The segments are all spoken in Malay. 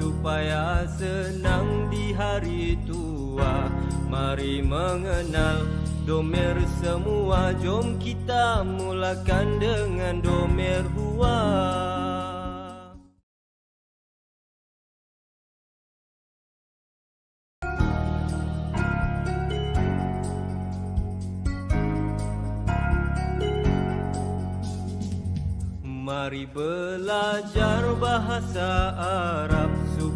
supaya senang di hari tua mari mengenal domer semua jom kita mulakan dengan domer hua Mari belajar bahasa Arab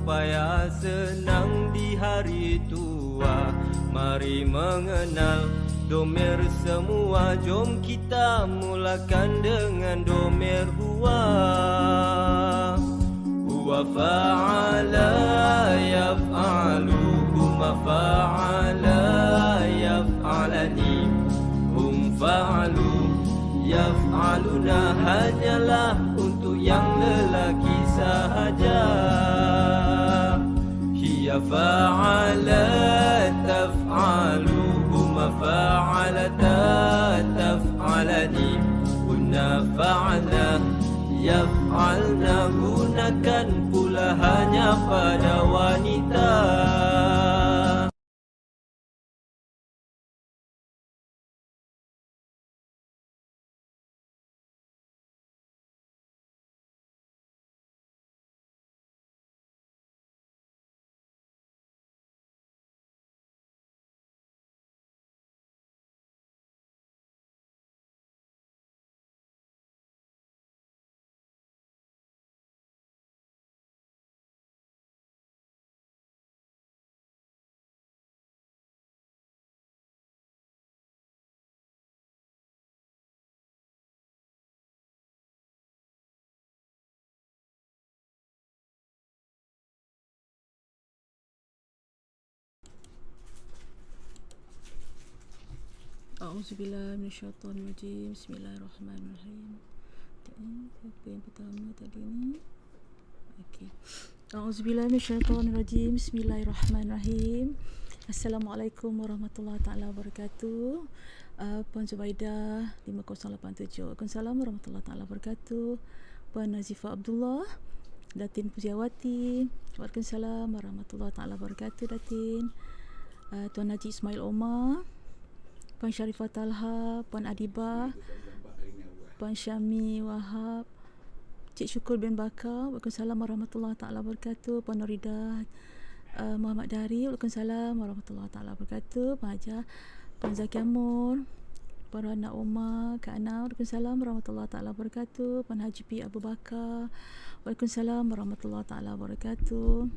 supaya senang di hari tua mari mengenal domer semua jom kita mulakan dengan domer huwa huwa fa'ala yaf'alu huma fa'ala yaf'alani hum fa'alu yaf'aluna hanyalah untuk yang lelaki sahaja تفاعلت تفعله ما فعلت تفعلني كنا فعلنا يفعلنا هناك كان كل هنيا pada wanita A'udzubillah min syaitan wajim Bismillahirrahmanirrahim Apa yang pertama tadi ni Okey. A'udzubillah min syaitan Bismillahirrahmanirrahim Assalamualaikum warahmatullahi ta'ala wabarakatuh uh, Puan Zubaidah 5087 Assalamualaikum warahmatullahi ta'ala wabarakatuh Puan Nazifa Abdullah Datin Puziawati. Waalaikumsalam warahmatullahi ta'ala wabarakatuh Datin uh, Tuan Haji Ismail Omar Puan Sharifah Talha, Puan Adiba, Puan Syami Wahab, Cik Syukur Ben Bakar, Waalaikumsalam warahmatullahi taala wabarakatuh, Puan Norida uh, Muhammad Dari, Waalaikumsalam warahmatullahi taala wabarakatuh, Puan Haja, Puan Zaki Amur, Puan Rana Umar, Kak Ana, Waalaikumsalam warahmatullahi taala wabarakatuh, Puan Haji P Abu Bakar, Waalaikumsalam warahmatullahi taala wabarakatuh.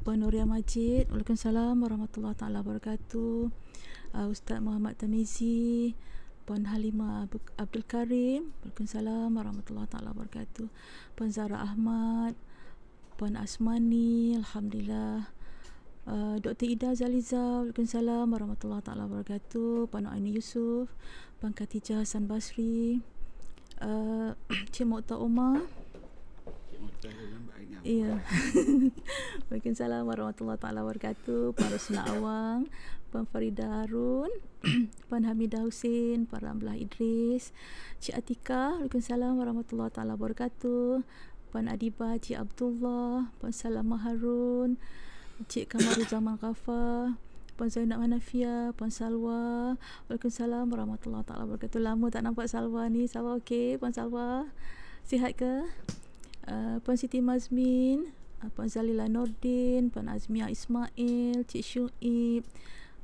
Puan Nuria Majid. Waalaikumsalam warahmatullahi taala wabarakatuh. Uh, Ustaz Muhammad Tamizi, Puan Halima Abdul Karim. Waalaikumsalam warahmatullahi taala wabarakatuh. Puan Zara Ahmad, Puan Asmani, alhamdulillah. Uh, ah, Dr. Ida Zaliza, Waalaikumsalam warahmatullahi taala wabarakatuh. Puan Aini Yusuf, Puan Khatijah Hasan Basri. Uh, Cik Mokhtar Omar, Ya. waalaikumsalam warahmatullahi taala wabarakatuh para sunnah awang, Puan Farida Harun, Puan Hamidah Husin, Puan Ramlah Idris, Cik Atika, Waalaikumsalam warahmatullahi taala wabarakatuh. Puan Adiba, Cik Abdullah, Puan Salamah Harun, Cik Kamaru Zaman Ghafa, Puan Zainab Manafia, Puan Salwa. Waalaikumsalam warahmatullahi taala wabarakatuh. Lama tak nampak Salwa ni. Salwa okey, Puan Salwa. Sihat ke? Eh, Puan Siti Mazmin, uh, Puan Zalila Nordin, Puan Azmia Ismail, Cik Syuib,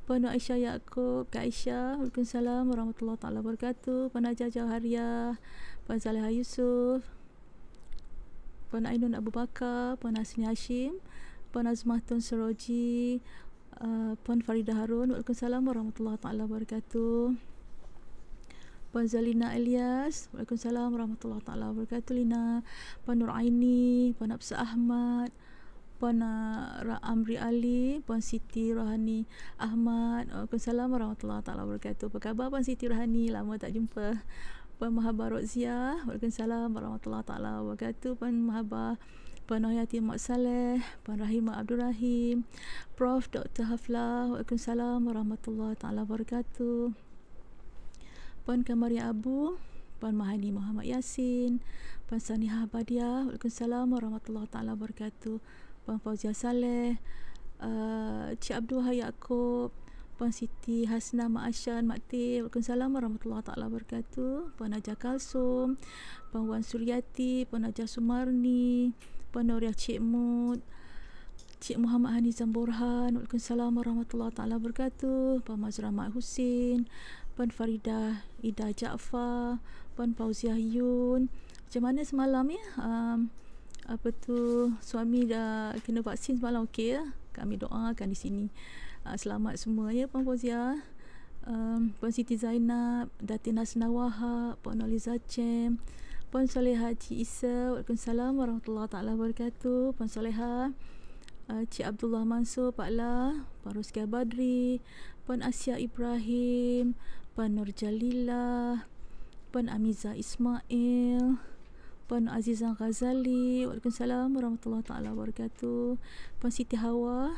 Puan Nur Aisyah Yaakob, Kak Aisyah, Waalaikumsalam, Warahmatullahi Ta'ala Wabarakatuh, Puan Najah Jauhariah, Puan Zaliha Yusuf, Puan Ainun Abu Bakar, Puan Hasni Hashim, Puan Azmah Tun Seroji, eh, Puan Farida Harun, Waalaikumsalam, Warahmatullahi Ta'ala Wabarakatuh. Puan Zalina Elias. Waalaikumsalam warahmatullahi taala wabarakatuh Lina. Puan Nur Aini, Puan Absa Ahmad. Puan Amri Ali, Puan Siti Rohani Ahmad. Waalaikumsalam warahmatullahi taala wabarakatuh. Apa khabar Puan Siti Rohani? Lama tak jumpa. Puan Mahabarot Zia. Waalaikumsalam warahmatullahi taala wabarakatuh. Puan Mahabah Puan Hayati Mak Saleh, Puan Rahimah Abdul Rahim, Prof. Dr. Haflah, Waalaikumsalam Warahmatullahi Ta'ala Wabarakatuh. Puan Kamaria Abu, Puan Mahani Muhammad Yasin, Puan Saniha Badiah, Waalaikumsalam Warahmatullahi Ta'ala Wabarakatuh, Puan Fauzia Saleh, uh, Cik Abdul Hayakob, Puan Siti Hasna Maashan Makti, Waalaikumsalam Warahmatullahi Ta'ala Wabarakatuh, Puan Najah Kalsum, Puan Wan Suryati, Puan Najah Sumarni, Puan Noria Cik Mut, Cik Muhammad Hanizam Burhan, Waalaikumsalam Warahmatullahi Ta'ala Wabarakatuh, Puan Mazra Mak Husin, Puan Farida Ida Jaafar, Puan Fauziah Yun. Macam mana semalam ya? Um, apa tu suami dah kena vaksin semalam okey ya? Kami doakan di sini. Uh, selamat semua ya Puan Fauziah. Um, Puan Siti Zainab, Datin Nasna Wahab, Puan Aliza Cem, Puan Soleh Haji Isa, Waalaikumsalam Warahmatullahi Ta'ala Wabarakatuh, Puan Soleha, uh, Cik Abdullah Mansur, Pak Lah, Pak Ruskaya Badri, Puan Asia Ibrahim, Puan Nur Jalila, Puan Amiza Ismail Puan Azizah Ghazali Waalaikumsalam Warahmatullahi Ta'ala Wabarakatuh Puan Siti Hawa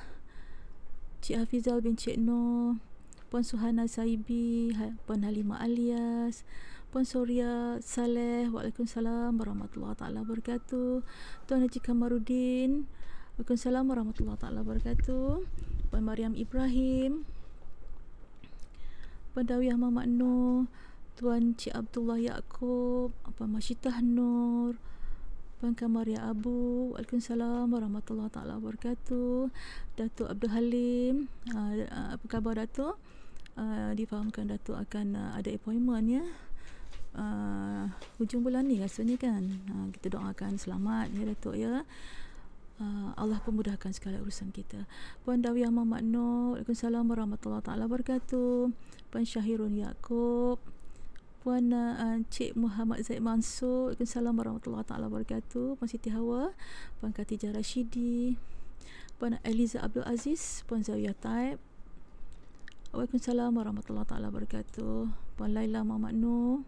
Cik Hafizal bin Cik Noor Puan Suhana Saibi ha, Puan Halima Alias Puan Surya Saleh Waalaikumsalam Warahmatullahi Ta'ala Wabarakatuh Tuan Haji Kamarudin Waalaikumsalam Warahmatullahi Ta'ala Wabarakatuh Puan Mariam Ibrahim Pendawiah Mamat Nur Tuan Cik Abdullah Yaakob Abang Masyidah Nur Pankah Maria Abu Waalaikumsalam Warahmatullahi Ta'ala Wabarakatuh Datuk Abdul Halim uh, Apa khabar Datuk? Uh, difahamkan Datuk akan uh, ada appointment ya Uh, hujung bulan ni rasanya kan uh, kita doakan selamat ya Datuk ya Ah, Allah pemudahkan segala urusan kita. Puan Dawi Amah Makno, Waalaikumsalam warahmatullahi taala wabarakatuh. Puan Syahirun Yaakob, Puan ah, ah, Cik Muhammad Zaid Mansur Waalaikumsalam warahmatullahi taala wabarakatuh Puan Siti Hawa Puan Khatijah Rashidi Puan Eliza Abdul Aziz Puan Zawiyah Taib Waalaikumsalam warahmatullahi taala wabarakatuh Puan Laila Muhammad Noor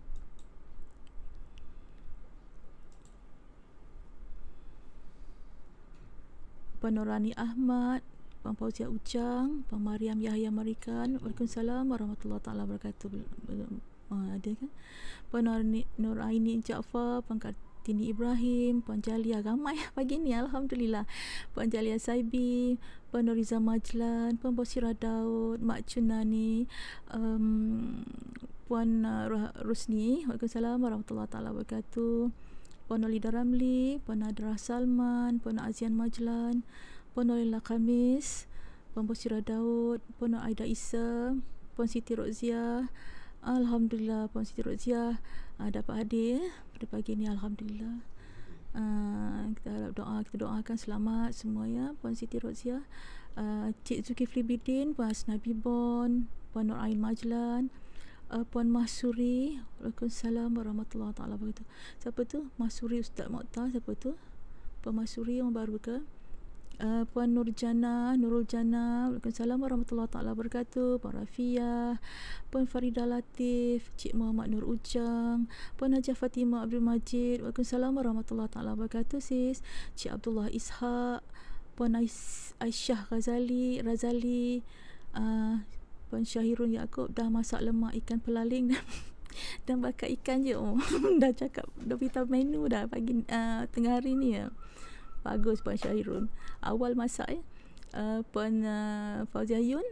Puan Norani Ahmad, Puan Fauzia Ujang, Puan Mariam Yahya Marikan. Waalaikumsalam warahmatullahi taala wabarakatuh. Ah, ada kan? Puan Noraini Jaafar, Puan Kartini Ibrahim, Puan Jalia ramai pagi ni alhamdulillah. Puan Jalia Saibi, Puan Noriza Majlan, Puan Bosira Daud, Mak Cunani, um, Puan uh, Rusni. Waalaikumsalam warahmatullahi taala wabarakatuh. Puan Olida Ramli, Puan Nadra Salman, Puan Azian Majlan, Puan Olila Khamis, Puan Bosira Daud, Puan Aida Isa, Puan Siti Rozia. Alhamdulillah Puan Siti Rozia uh, ah, dapat hadir pada pagi ini Alhamdulillah. Ah, kita harap doa kita doakan selamat semua ya Puan Siti Rozia ah, Cik Zuki Flibidin, Puan Hasnabi Bon Puan Nur Ain Majlan uh, Puan Masuri Waalaikumsalam Warahmatullahi Ta'ala Begitu Siapa tu? Masuri Ustaz Mokta Siapa tu? Puan Masuri yang baru ke? Uh, Puan Nurjana, Nurul Jana, Waalaikumsalam warahmatullahi taala wabarakatuh. Puan Rafia, Puan Farida Latif, Cik Muhammad Nur Ujang, Puan Hajah Fatimah Abdul Majid, Waalaikumsalam warahmatullahi taala wabarakatuh sis. Cik Abdullah Ishaq, Puan Aisyah Razali, Razali, eh, ataupun Syahirun Yaakob dah masak lemak ikan pelaling dan dan bakar ikan je oh, dah cakap dah pita menu dah pagi uh, tengah hari ni ya. bagus Puan Syahirun awal masak ya. Uh, Puan uh, Fauziah Yun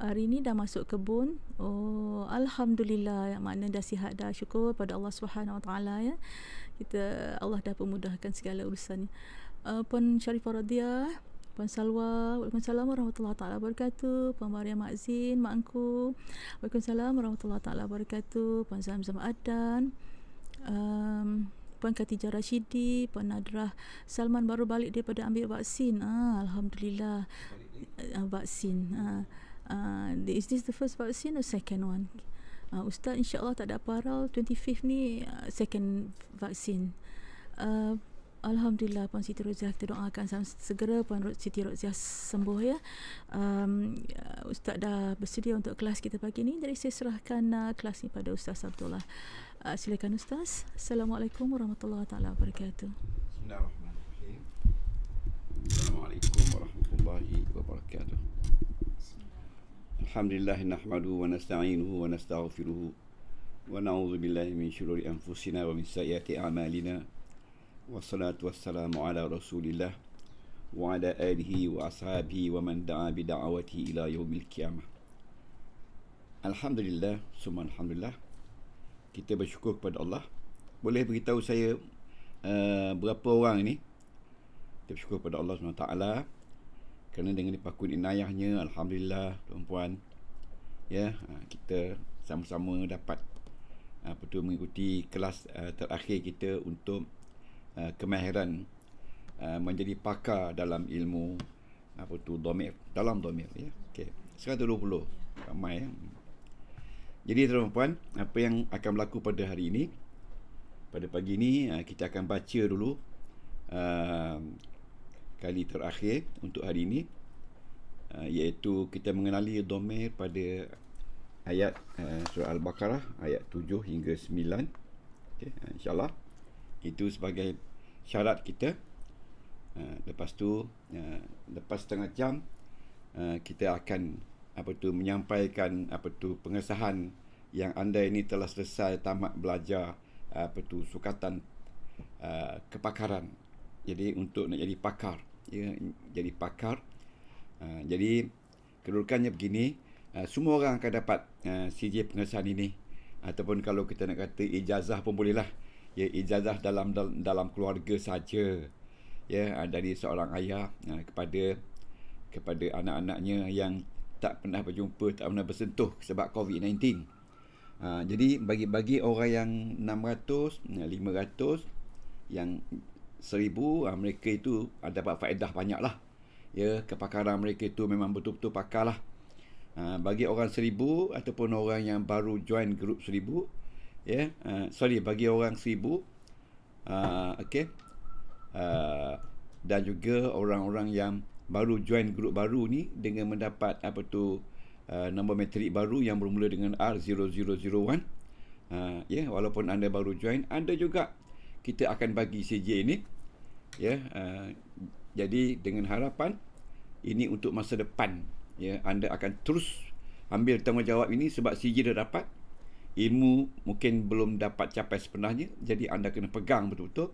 hari ni dah masuk kebun oh Alhamdulillah yang mana dah sihat dah syukur pada Allah Subhanahu SWT ya. kita Allah dah pemudahkan segala urusan uh, Puan Syarifah Radiyah Puan Salwa. Waalaikumsalam warahmatullahi taala wabarakatuh. Puan Maria Makzin, Makku. Waalaikumsalam warahmatullahi taala wabarakatuh. Puan Zamzam Adan. Um, Puan Khatijah Rashidi, Puan Nadrah Salman baru balik daripada ambil vaksin. Ah, Alhamdulillah. Uh, vaksin. Ah, uh, is this the first vaksin or second one? Uh, Ustaz insyaAllah tak ada aparal. 25 ni uh, second vaksin. Uh, Alhamdulillah Puan Siti Rozia kita doakan segera Puan Siti Rozia sembuh ya. Um, uh, Ustaz dah bersedia untuk kelas kita pagi ini jadi saya serahkan uh, kelas ini pada Ustaz Abdullah. Uh, silakan Ustaz. Assalamualaikum warahmatullahi taala wabarakatuh. Bismillahirrahmanirrahim. Assalamualaikum warahmatullahi wabarakatuh. Alhamdulillah nahmadu wa nasta'inu wa nastaghfiruh wa na'udzu billahi min syururi anfusina wa min sayyiati a'malina wassalatu wassalamu ala rasulillah wa ala alihi wa ashabihi wa man da'a bi ila yaumil qiyamah. Alhamdulillah, summa alhamdulillah. Kita bersyukur kepada Allah. Boleh beritahu saya uh, berapa orang ni Kita bersyukur kepada Allah SWT kerana dengan dipakun inayahnya, Alhamdulillah, tuan-puan. Ya, ha, kita sama-sama dapat apa ha, tu mengikuti kelas uh, terakhir kita untuk Eh, kemahiran uh, menjadi pakar dalam ilmu apa tu domir dalam domir ya okey 120 ramai ya. jadi tuan-tuan apa yang akan berlaku pada hari ini pada pagi ini uh, kita akan baca dulu uh, kali terakhir untuk hari ini uh, iaitu kita mengenali domir pada ayat uh, surah al-baqarah ayat 7 hingga 9 okey insyaallah itu sebagai syarat kita uh, lepas tu uh, lepas setengah jam uh, kita akan apa tu menyampaikan apa tu pengesahan yang anda ini telah selesai tamat belajar apa tu sukatan uh, kepakaran jadi untuk nak jadi pakar ya jadi pakar uh, jadi kedudukannya begini uh, semua orang akan dapat uh, CJ pengesahan ini ataupun kalau kita nak kata ijazah pun boleh lah ya ijazah dalam dalam keluarga saja ya ah, dari seorang ayah ah, kepada kepada anak-anaknya yang tak pernah berjumpa tak pernah bersentuh sebab COVID-19 ha, ah, jadi bagi bagi orang yang 600 500 yang 1000 ha, mereka itu ada dapat faedah banyaklah ya kepakaran mereka itu memang betul-betul pakarlah ha, bagi orang 1000 ataupun orang yang baru join grup 1000 ya yeah, uh, sorry bagi orang seribu uh, okay uh, dan juga orang-orang yang baru join grup baru ni dengan mendapat apa tu uh, nombor metrik baru yang bermula dengan R0001 uh, ya yeah, walaupun anda baru join anda juga kita akan bagi CJ ini ya yeah, uh, jadi dengan harapan ini untuk masa depan yeah, anda akan terus ambil tanggungjawab ini sebab CJ dah dapat ilmu mungkin belum dapat capai sebenarnya jadi anda kena pegang betul-betul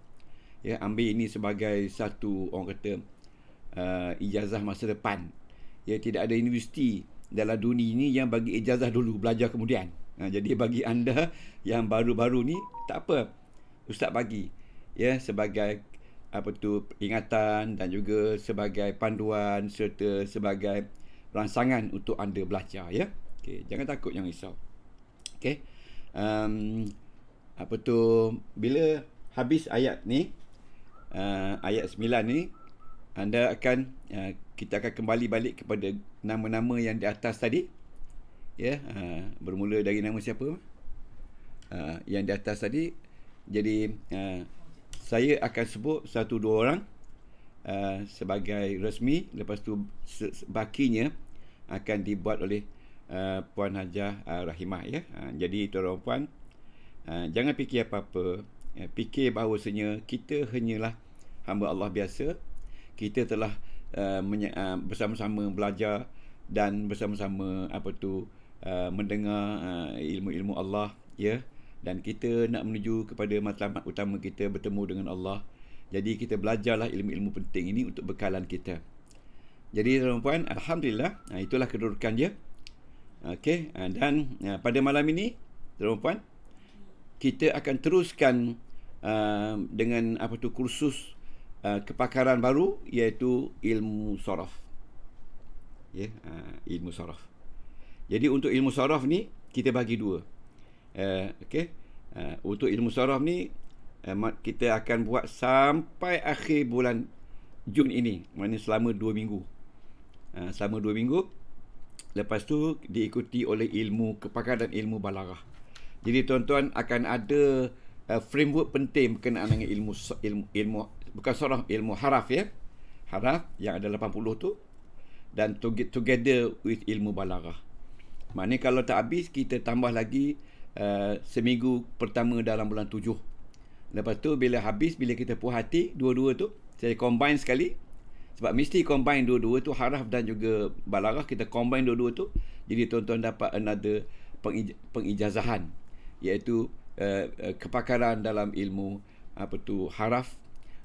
ya ambil ini sebagai satu orang kata uh, ijazah masa depan ya tidak ada universiti dalam dunia ini yang bagi ijazah dulu belajar kemudian ha, jadi bagi anda yang baru-baru ni tak apa ustaz bagi ya sebagai apa tu ingatan dan juga sebagai panduan serta sebagai rangsangan untuk anda belajar ya okey jangan takut jangan risau Okay um, apa tu bila habis ayat ni uh, ayat 9 ni anda akan uh, kita akan kembali balik kepada nama-nama yang di atas tadi ya yeah, uh, bermula dari nama siapa uh, yang di atas tadi jadi uh, saya akan sebut satu dua orang uh, sebagai resmi lepas tu bakinya akan dibuat oleh Eh, puan Hajah uh, Rahimah ya. Uh, jadi tuan-tuan puan uh, jangan fikir apa-apa. Uh, fikir bahawasanya kita hanyalah hamba Allah biasa. Kita telah uh, uh, bersama-sama belajar dan bersama-sama apa tu uh, mendengar uh, ilmu-ilmu Allah ya dan kita nak menuju kepada matlamat utama kita bertemu dengan Allah. Jadi kita belajarlah ilmu-ilmu penting ini untuk bekalan kita. Jadi tuan-tuan, alhamdulillah, itulah kedudukan dia. Okey, eh, dan eh, pada malam ini, tuan puan, kita akan teruskan uh, dengan apa tu kursus uh, kepakaran baru iaitu ilmu sorof. Ya, yeah, uh, ilmu sorof. Jadi untuk ilmu sorof ni kita bagi dua. Uh, okey. Uh, untuk ilmu sorof ni uh, kita akan buat sampai akhir bulan Jun ini, maknanya selama dua minggu. Uh, selama dua minggu Lepas tu diikuti oleh ilmu kepakaran dan ilmu balarah. Jadi tuan-tuan akan ada uh, framework penting berkenaan dengan ilmu ilmu, ilmu bukan sorah ilmu haraf ya. Haraf yang ada 80 tu dan to together with ilmu balarah. Maknanya kalau tak habis kita tambah lagi uh, seminggu pertama dalam bulan 7. Lepas tu bila habis bila kita puas hati dua-dua tu saya combine sekali sebab mesti combine dua-dua tu haraf dan juga balarah kita combine dua-dua tu jadi tuan-tuan dapat another pengij- pengijazahan iaitu uh, uh, kepakaran dalam ilmu apa tu haraf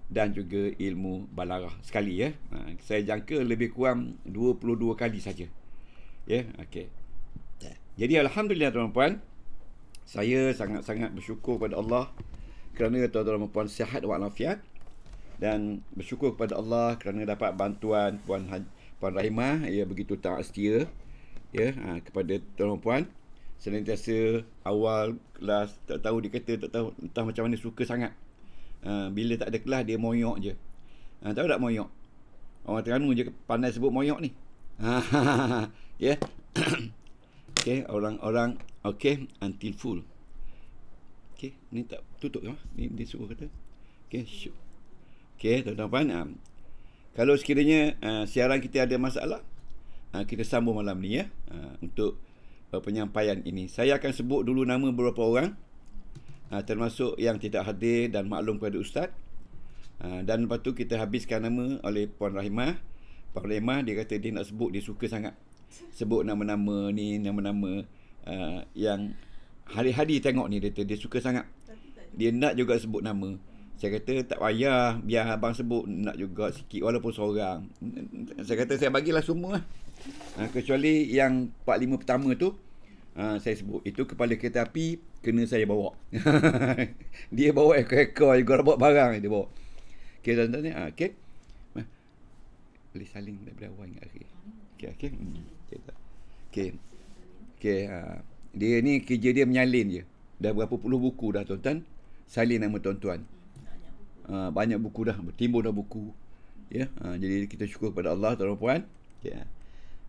dan juga ilmu balarah sekali ya. Uh, saya jangka lebih kurang 22 kali saja. Ya, yeah? okey. Ya. Jadi alhamdulillah tuan-tuan puan saya sangat-sangat bersyukur kepada Allah kerana tuan-tuan dan puan sihat walafiat dan bersyukur kepada Allah kerana dapat bantuan puan Haj- puan Rahimah ya begitu taat setia ya ha, kepada tuan puan sentiasa awal kelas tak tahu dia kata tak tahu entah macam mana suka sangat ha, bila tak ada kelas dia moyok je ha, tahu tak moyok orang Terengganu je pandai sebut moyok ni ha, ya okey orang-orang okey until full okey ni tak tutup ke ni dia suruh kata okey sure. Okey, tuan-tuan um, Kalau sekiranya uh, siaran kita ada masalah, uh, kita sambung malam ni ya uh, untuk uh, penyampaian ini. Saya akan sebut dulu nama beberapa orang uh, termasuk yang tidak hadir dan maklum kepada ustaz. Uh, dan lepas tu kita habiskan nama oleh Puan Rahimah. Puan Rahimah dia kata dia nak sebut dia suka sangat sebut nama-nama ni nama-nama uh, yang hari-hari tengok ni dia dia suka sangat. Dia nak juga sebut nama. Saya kata tak payah biar abang sebut nak juga sikit walaupun seorang. Saya kata saya bagilah semua. Ha, kecuali yang 45 pertama tu ha, saya sebut itu kepala kereta api kena saya bawa. dia bawa ekor-ekor juga bawa barang dia bawa. Okey dan tadi ha, okey. Boleh saling daripada awal hingga okay, okay, okey. Hmm. Okey. Okey. Okay, ha. Dia ni kerja dia menyalin je. Dah berapa puluh buku dah tuan-tuan. Salin nama tuan-tuan. Ah, banyak buku dah bertimbun dah buku ya yeah. uh, jadi kita syukur kepada Allah tuan puan ya yeah.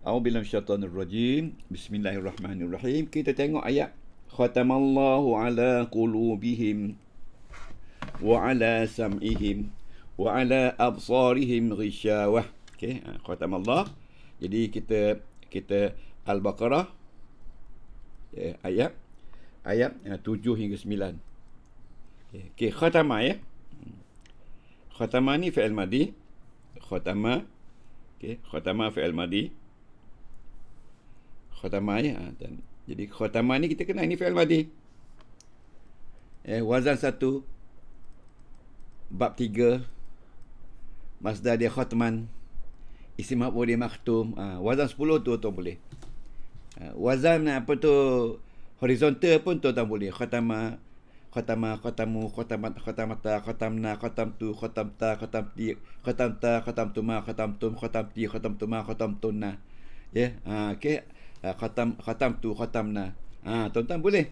A'udzu billahi minasyaitonir rajim bismillahirrahmanirrahim kita tengok ayat khatamallahu ala qulubihim wa ala sam'ihim wa ala absarihim ghishawah okey uh, ah, khatamallah jadi kita kita al-baqarah yeah, ayat ayat ah, uh, 7 hingga 9 okey okay. khatamah ya yeah khatama ni fi'il madi khatama okey khatama fi'il madi khatama ya dan jadi khatama ni kita kenal ini fi'il madi eh wazan satu bab tiga masdar dia khatman isim mafu dia maktum ha, wazan sepuluh tu tuan boleh ha, wazan apa tu horizontal pun tuan boleh khatama khatama kotamu, kotamat, kotamata, kotamna, kotamtu, kotamta, khatamti kotamta, kotamtuma, kotamtum, khatamti kotamtuma, khatamtunna ya ha okey khatam khatamtu khatamna ha tuan-tuan boleh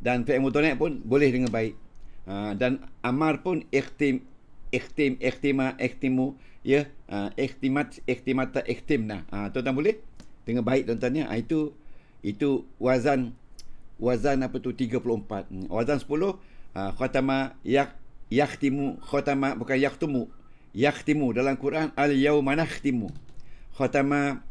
dan fi mutonet pun boleh dengan baik ha dan amar pun ikhtim ikhtim ikhtima ikhtimu ya ha, ikhtimat ikhtimata ikhtimna ha tuan-tuan boleh dengan baik tuan-tuan ya ha, itu itu wazan wazan apa tu 34 hmm. wazan 10 uh, ha, khatama yak yakhtimu khatama bukan yakhtumu yakhtimu dalam Quran al yauma nakhtimu khatama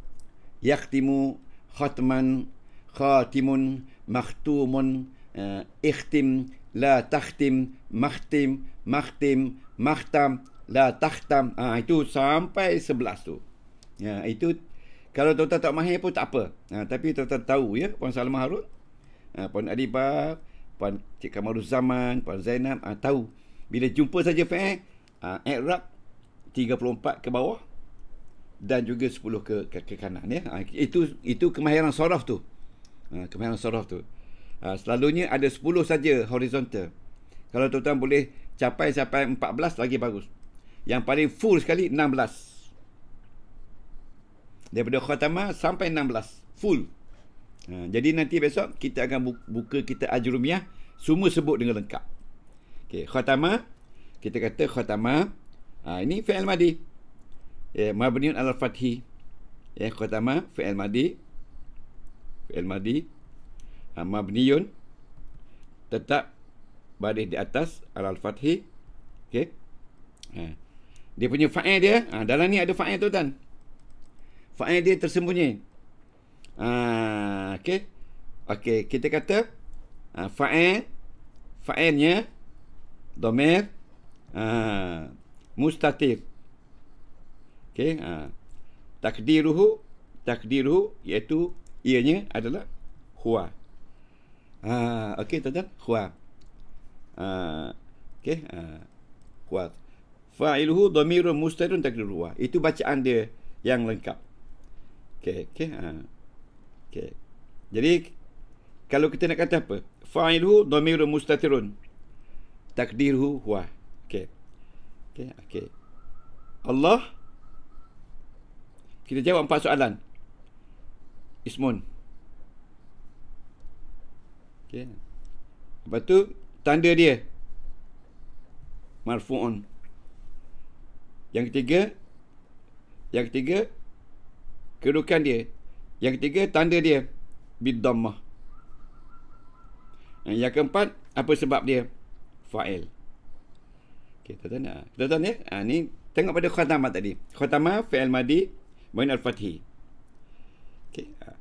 yakhtimu khatman khatimun makhtumun uh, ikhtim la takhtim makhtim makhtim makhtam la takhtam uh, itu sampai 11 tu ya itu kalau tuan-tuan tak mahir pun tak apa. Ha, tapi tuan-tuan tahu ya Puan Salman Harun uh, Puan Adiba, Puan Cik Kamaru Zaman, Puan Zainab uh, tahu. Bila jumpa saja Fa'ek, uh, Arab 34 ke bawah dan juga 10 ke ke, ke kanan ya. Uh, itu itu kemahiran sorof tu. Uh, kemahiran sorof tu. Uh, selalunya ada 10 saja horizontal. Kalau tuan-tuan boleh capai sampai 14 lagi bagus. Yang paling full sekali 16. Daripada khatamah sampai 16. Full. Ha, jadi nanti besok kita akan buka kita ajrumiyah semua sebut dengan lengkap. Okey, khatama kita kata khatama. Ha, ini fi'il madi. Ya, eh, mabniun al fathi. Ya, khatama fi'il madi. Fi'il madi. Ha, mabniun tetap baris di atas al fathi. Okey. Ha. Dia punya fa'il dia, ha, dalam ni ada fa'il tu kan. Fa'il dia tersembunyi. Ha, okay Okey, kita kata ha, fa'il fa'ilnya domir ha, mustatir. Okey, ha. takdiruhu takdiruhu iaitu ianya adalah huwa. Ha, okey, tuan-tuan, huwa. Ha, okey, ha. huwa. Fa'iluhu domirun mustatirun takdiruhu. Itu bacaan dia yang lengkap. Okay, okay. Ha. Okay. Jadi kalau kita nak kata apa? Fa'iluhu domiru mustatirun. Takdiruhu huwa. Okay. Okay. Okay. Allah. Kita jawab empat soalan. Ismun. Okay. Lepas tu, tanda dia. Marfu'un. Yang ketiga. Yang ketiga. Kedudukan dia. Yang ketiga tanda dia bidammah. Yang keempat apa sebab dia fa'il. Okey, kita ah, tanya. Kita tanya ya. Ha, ni tengok pada khatamah tadi. Khatamah fi'il madi bain al-fathi. Okey. Ah.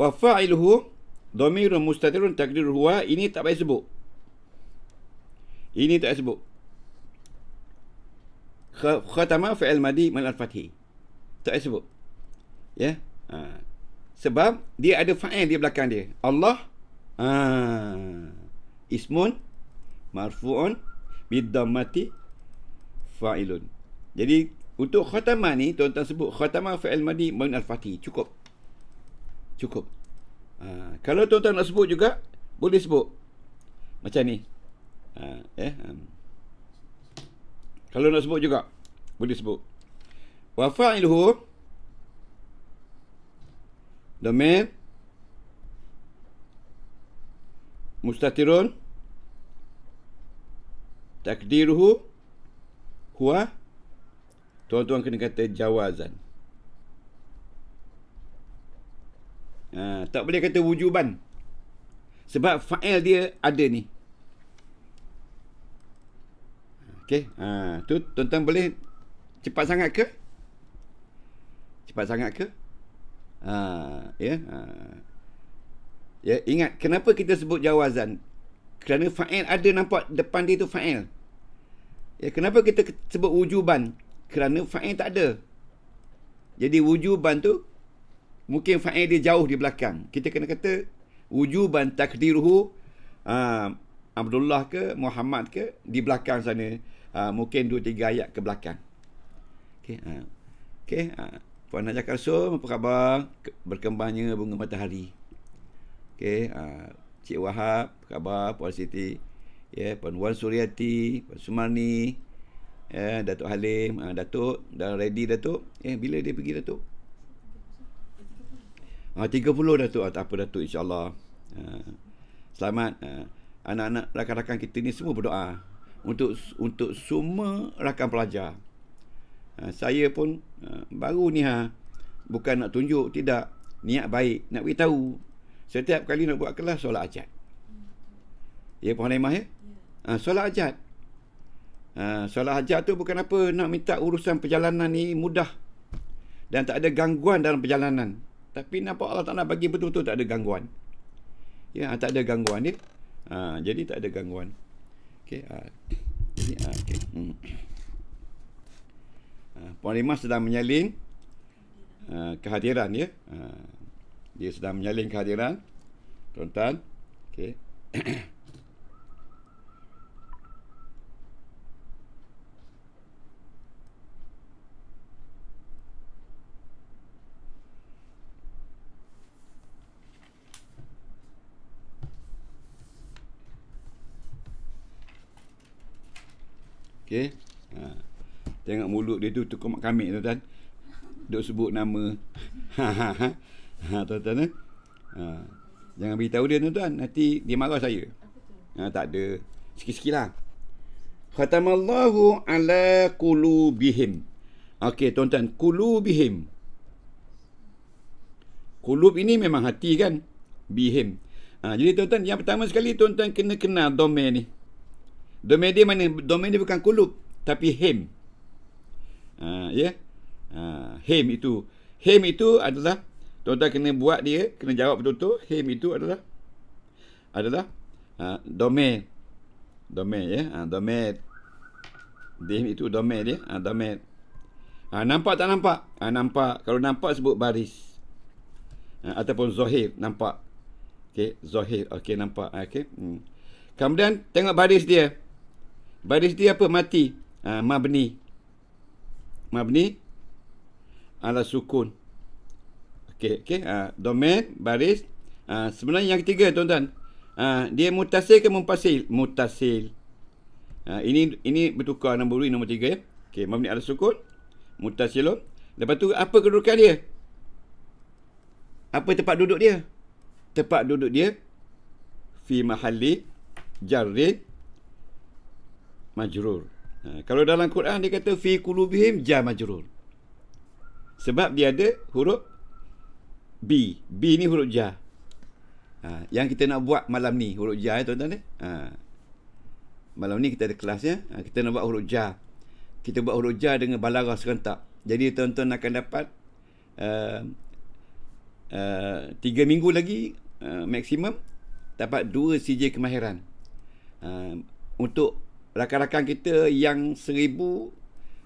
Wa fa'iluhu dhamirun mustadirun takdir huwa ini tak payah sebut. Ini tak payah sebut. Khatamah fi'il madi bain al-fathi. Tak payah sebut. Ya. Yeah? Ha. Sebab dia ada fa'il di belakang dia. Allah. Ha. Ismun. Marfu'un. Biddamati. Fa'ilun. Jadi untuk khataman ni tuan-tuan sebut khataman fa'il madi ma'un al-fatih. Cukup. Cukup. Ha. Kalau tuan-tuan nak sebut juga boleh sebut. Macam ni. Ha. Eh. Ha. Kalau nak sebut juga boleh sebut. Wa domain mustatirun takdiruhu huwa tuan-tuan kena kata jawazan ha, tak boleh kata wujuban sebab fa'il dia ada ni Okay, ha, tu tuan-tuan boleh cepat sangat ke? Cepat sangat ke? Ha, ya. Ha. Ya, ingat kenapa kita sebut jawazan? Kerana fa'il ada nampak depan dia tu fa'il. Ya, kenapa kita sebut wujuban? Kerana fa'il tak ada. Jadi wujuban tu mungkin fa'il dia jauh di belakang. Kita kena kata wujuban takdiruhu aa, ha, Abdullah ke Muhammad ke di belakang sana aa, ha, mungkin 2 3 ayat ke belakang. Okey. Ha. Okey. Fana Jakasum, apa khabar? Berkembangnya bunga matahari. okay, uh, ah, Cik Wahab, apa khabar? Puan Siti. Ya, yeah, Puan Wan Suryati, Puan Sumarni. Ya, yeah, Datuk Halim, uh, Datuk dah ready Datuk. Ya, yeah, bila dia pergi Datuk? Ah, uh, 30 Datuk. Uh, tak apa Datuk Insyaallah, Uh, selamat uh, anak-anak rakan-rakan kita ni semua berdoa untuk untuk semua rakan pelajar. Ah, saya pun ah, baru ni ha bukan nak tunjuk tidak niat baik nak beritahu setiap kali nak buat kelas solat ajat ya puan Naimah ya, ya. solat ajat solat ajat tu bukan apa nak minta urusan perjalanan ni mudah dan tak ada gangguan dalam perjalanan tapi nampak Allah Ta'ala bagi betul-betul tak ada gangguan ya tak ada gangguan ya jadi tak ada gangguan okay, ha. okay. Eh, Puan Rimah sedang menyalin uh, kehadiran ya. Uh, dia sedang menyalin kehadiran. Tuan-tuan. Okay. Okay. Uh. Tengok mulut dia tu tukumak kami tuan-tuan. Duk sebut nama. Ha ha ha. Ha tuan-tuan. Eh? Ha. Jangan beritahu dia tuan-tuan. Nanti dia marah saya. Ha, tak ada. Sikit-sikit lah. Khatamallahu ala kulubihim. Okey tuan-tuan. Kulubihim. Kulub ini memang hati kan? Bihim. Ha, jadi tuan-tuan yang pertama sekali tuan-tuan kena kenal domain ni. Domain dia mana? Domain dia bukan kulub. Tapi him. Ha, ya yeah? Ha, uh, him itu him itu adalah tuan-tuan kena buat dia kena jawab betul-betul him itu adalah adalah uh, domain domain ya yeah? uh, domain him itu domain dia yeah? uh, domain uh, nampak tak nampak uh, nampak kalau nampak sebut baris uh, ataupun zohir. nampak Okay, zohir. Okay, nampak Okay. okey hmm. kemudian tengok baris dia baris dia apa mati uh, mabni mabni ala sukun. Okey, okey. Ha, domain, baris. Ha, sebenarnya yang ketiga, tuan-tuan. Ha, dia mutasil ke mumpasil? Mutasil. Ha, ini ini bertukar nombor ini nombor tiga. Ya? Okey, mabni ala sukun. Mutasilun. Lepas tu, apa kedudukan dia? Apa tempat duduk dia? Tempat duduk dia. Fi mahali jarri majrur. Ha, kalau dalam Quran dia kata fi kulubihim ja majrur. Sebab dia ada huruf B. B ni huruf ja. Ha, yang kita nak buat malam ni huruf ja ya eh, tuan-tuan ni. Eh? Ha. Malam ni kita ada kelas ya. Ha, kita nak buat huruf ja. Kita buat huruf ja dengan balaghah serentak. Jadi tuan-tuan akan dapat uh, uh, tiga minggu lagi uh, maksimum dapat dua CJ kemahiran. Uh, untuk rakan-rakan kita yang seribu,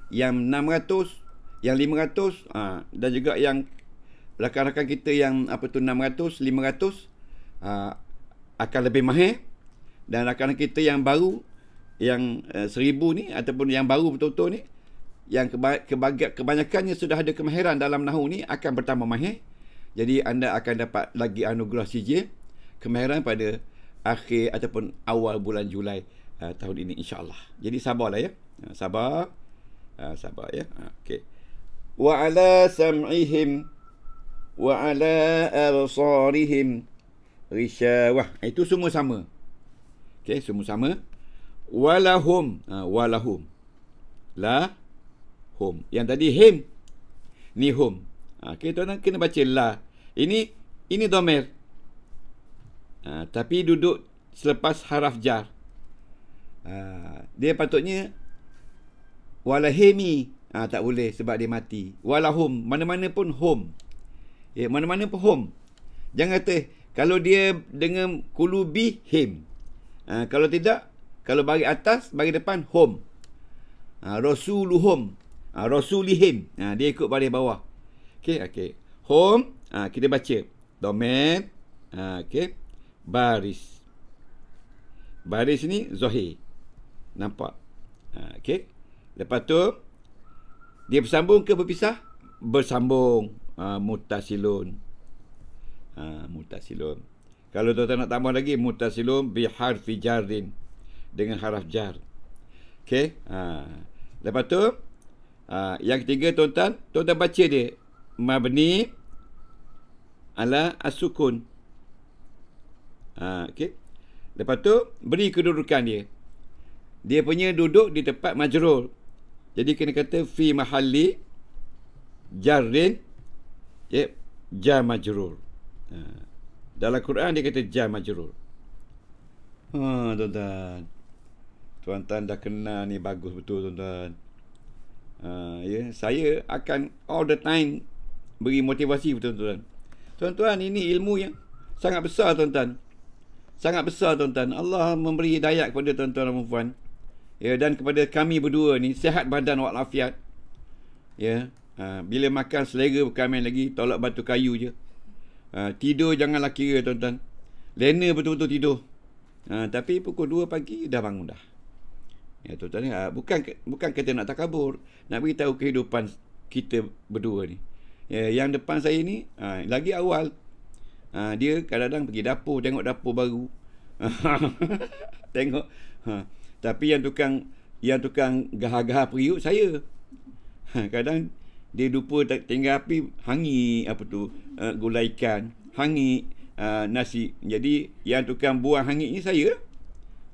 yang enam ratus, yang lima ratus, ha, dan juga yang rakan-rakan kita yang apa tu ratus, lima ratus ha, akan lebih mahir dan rakan-rakan kita yang baru yang eh, seribu ni ataupun yang baru betul-betul ni yang kebanyakannya sudah ada kemahiran dalam nahu ni akan bertambah mahir jadi anda akan dapat lagi anugerah sijil kemahiran pada akhir ataupun awal bulan Julai uh, tahun ini insyaallah. Jadi sabarlah ya. Uh, sabar. Uh, sabar ya. Uh, Okey. Wa ala sam'ihim wa ala absarihim rishawah. Itu semua sama. Okey, semua sama. Walahum, uh, walahum. La hum. Yang tadi him ni hum. Okey, uh, tuan-tuan kena baca la. Ini ini domer. Uh, tapi duduk selepas haraf jar. Ha, dia patutnya walahemi ha, tak boleh sebab dia mati. Walahum mana-mana pun home. Ya, mana-mana pun home. Jangan kata kalau dia dengan kulubi him. Ha, kalau tidak, kalau bagi atas, bagi depan home. Ha, rasuluhum. Ha, rasulihim. Ha, dia ikut balik bawah. Okay, okay. Home, ha, kita baca. Domain, ha, okey. Baris. Baris ni zahir. Nampak? Ha, okay. Lepas tu, dia bersambung ke berpisah? Bersambung. Ha, mutasilun. Ha, mutasilun. Kalau tuan-tuan nak tambah lagi, mutasilun bihar fi jarin. Dengan haraf jar. Okay. Ha. Lepas tu, ha, yang ketiga tuan-tuan, tuan-tuan baca dia. Mabni ala asukun. Ha, okay. Lepas tu, beri kedudukan dia dia punya duduk di tempat majrur. Jadi kena kata fi mahalli jarrin ya jar majrur. Ha. Dalam Quran dia kata jar majrur. Ha tuan-tuan. Tuan-tuan dah kenal ni bagus betul tuan-tuan. Ha, ya saya akan all the time beri motivasi tuan-tuan. Tuan-tuan ini ilmu yang sangat besar tuan-tuan. Sangat besar tuan-tuan. Allah memberi hidayah kepada tuan-tuan dan puan-puan ya dan kepada kami berdua ni sihat badan walafiat ya ha, bila makan selera bukan main lagi tolak batu kayu je ha, tidur janganlah kira tuan-tuan lena betul-betul tidur ha, tapi pukul 2 pagi dah bangun dah ya tuan-tuan ya, bukan bukan kita nak takabur nak beritahu kehidupan kita berdua ni ya, yang depan saya ni ha, lagi awal ha, dia kadang-kadang pergi dapur tengok dapur baru tengok ha. Tapi yang tukang yang tukang gahar-gahar periuk saya. Ha, kadang dia lupa tinggal api hangi apa tu eh, gulai ikan, hangi eh, nasi. Jadi yang tukang buang hangi ni saya.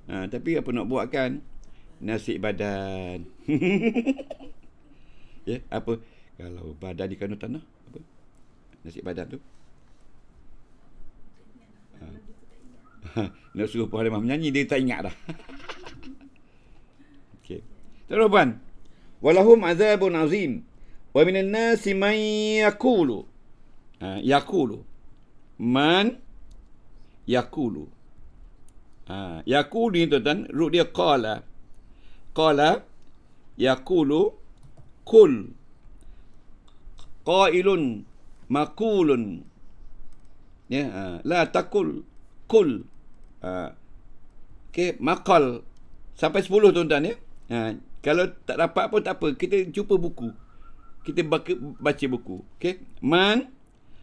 Ha, tapi apa nak buatkan nasi badan. ya, apa kalau badan di kanu tanah apa? Nasi badan tu. Ha. Nak suruh Puan Alimah menyanyi Dia tak ingat dah Terus puan. Walahum azabun azim. Wa minan nasi man yakulu. Ha, yakulu. Man yakulu. Ha, yakulu ni tuan-tuan. Ruk dia kala, Qala yakulu kul. Qailun makulun. Ya, ha, la takul kul. Ha, okay, makal. Sampai sepuluh tuan-tuan ya. Ha, kalau tak dapat pun tak apa. Kita jumpa buku. Kita baka, baca buku. Okay. Man.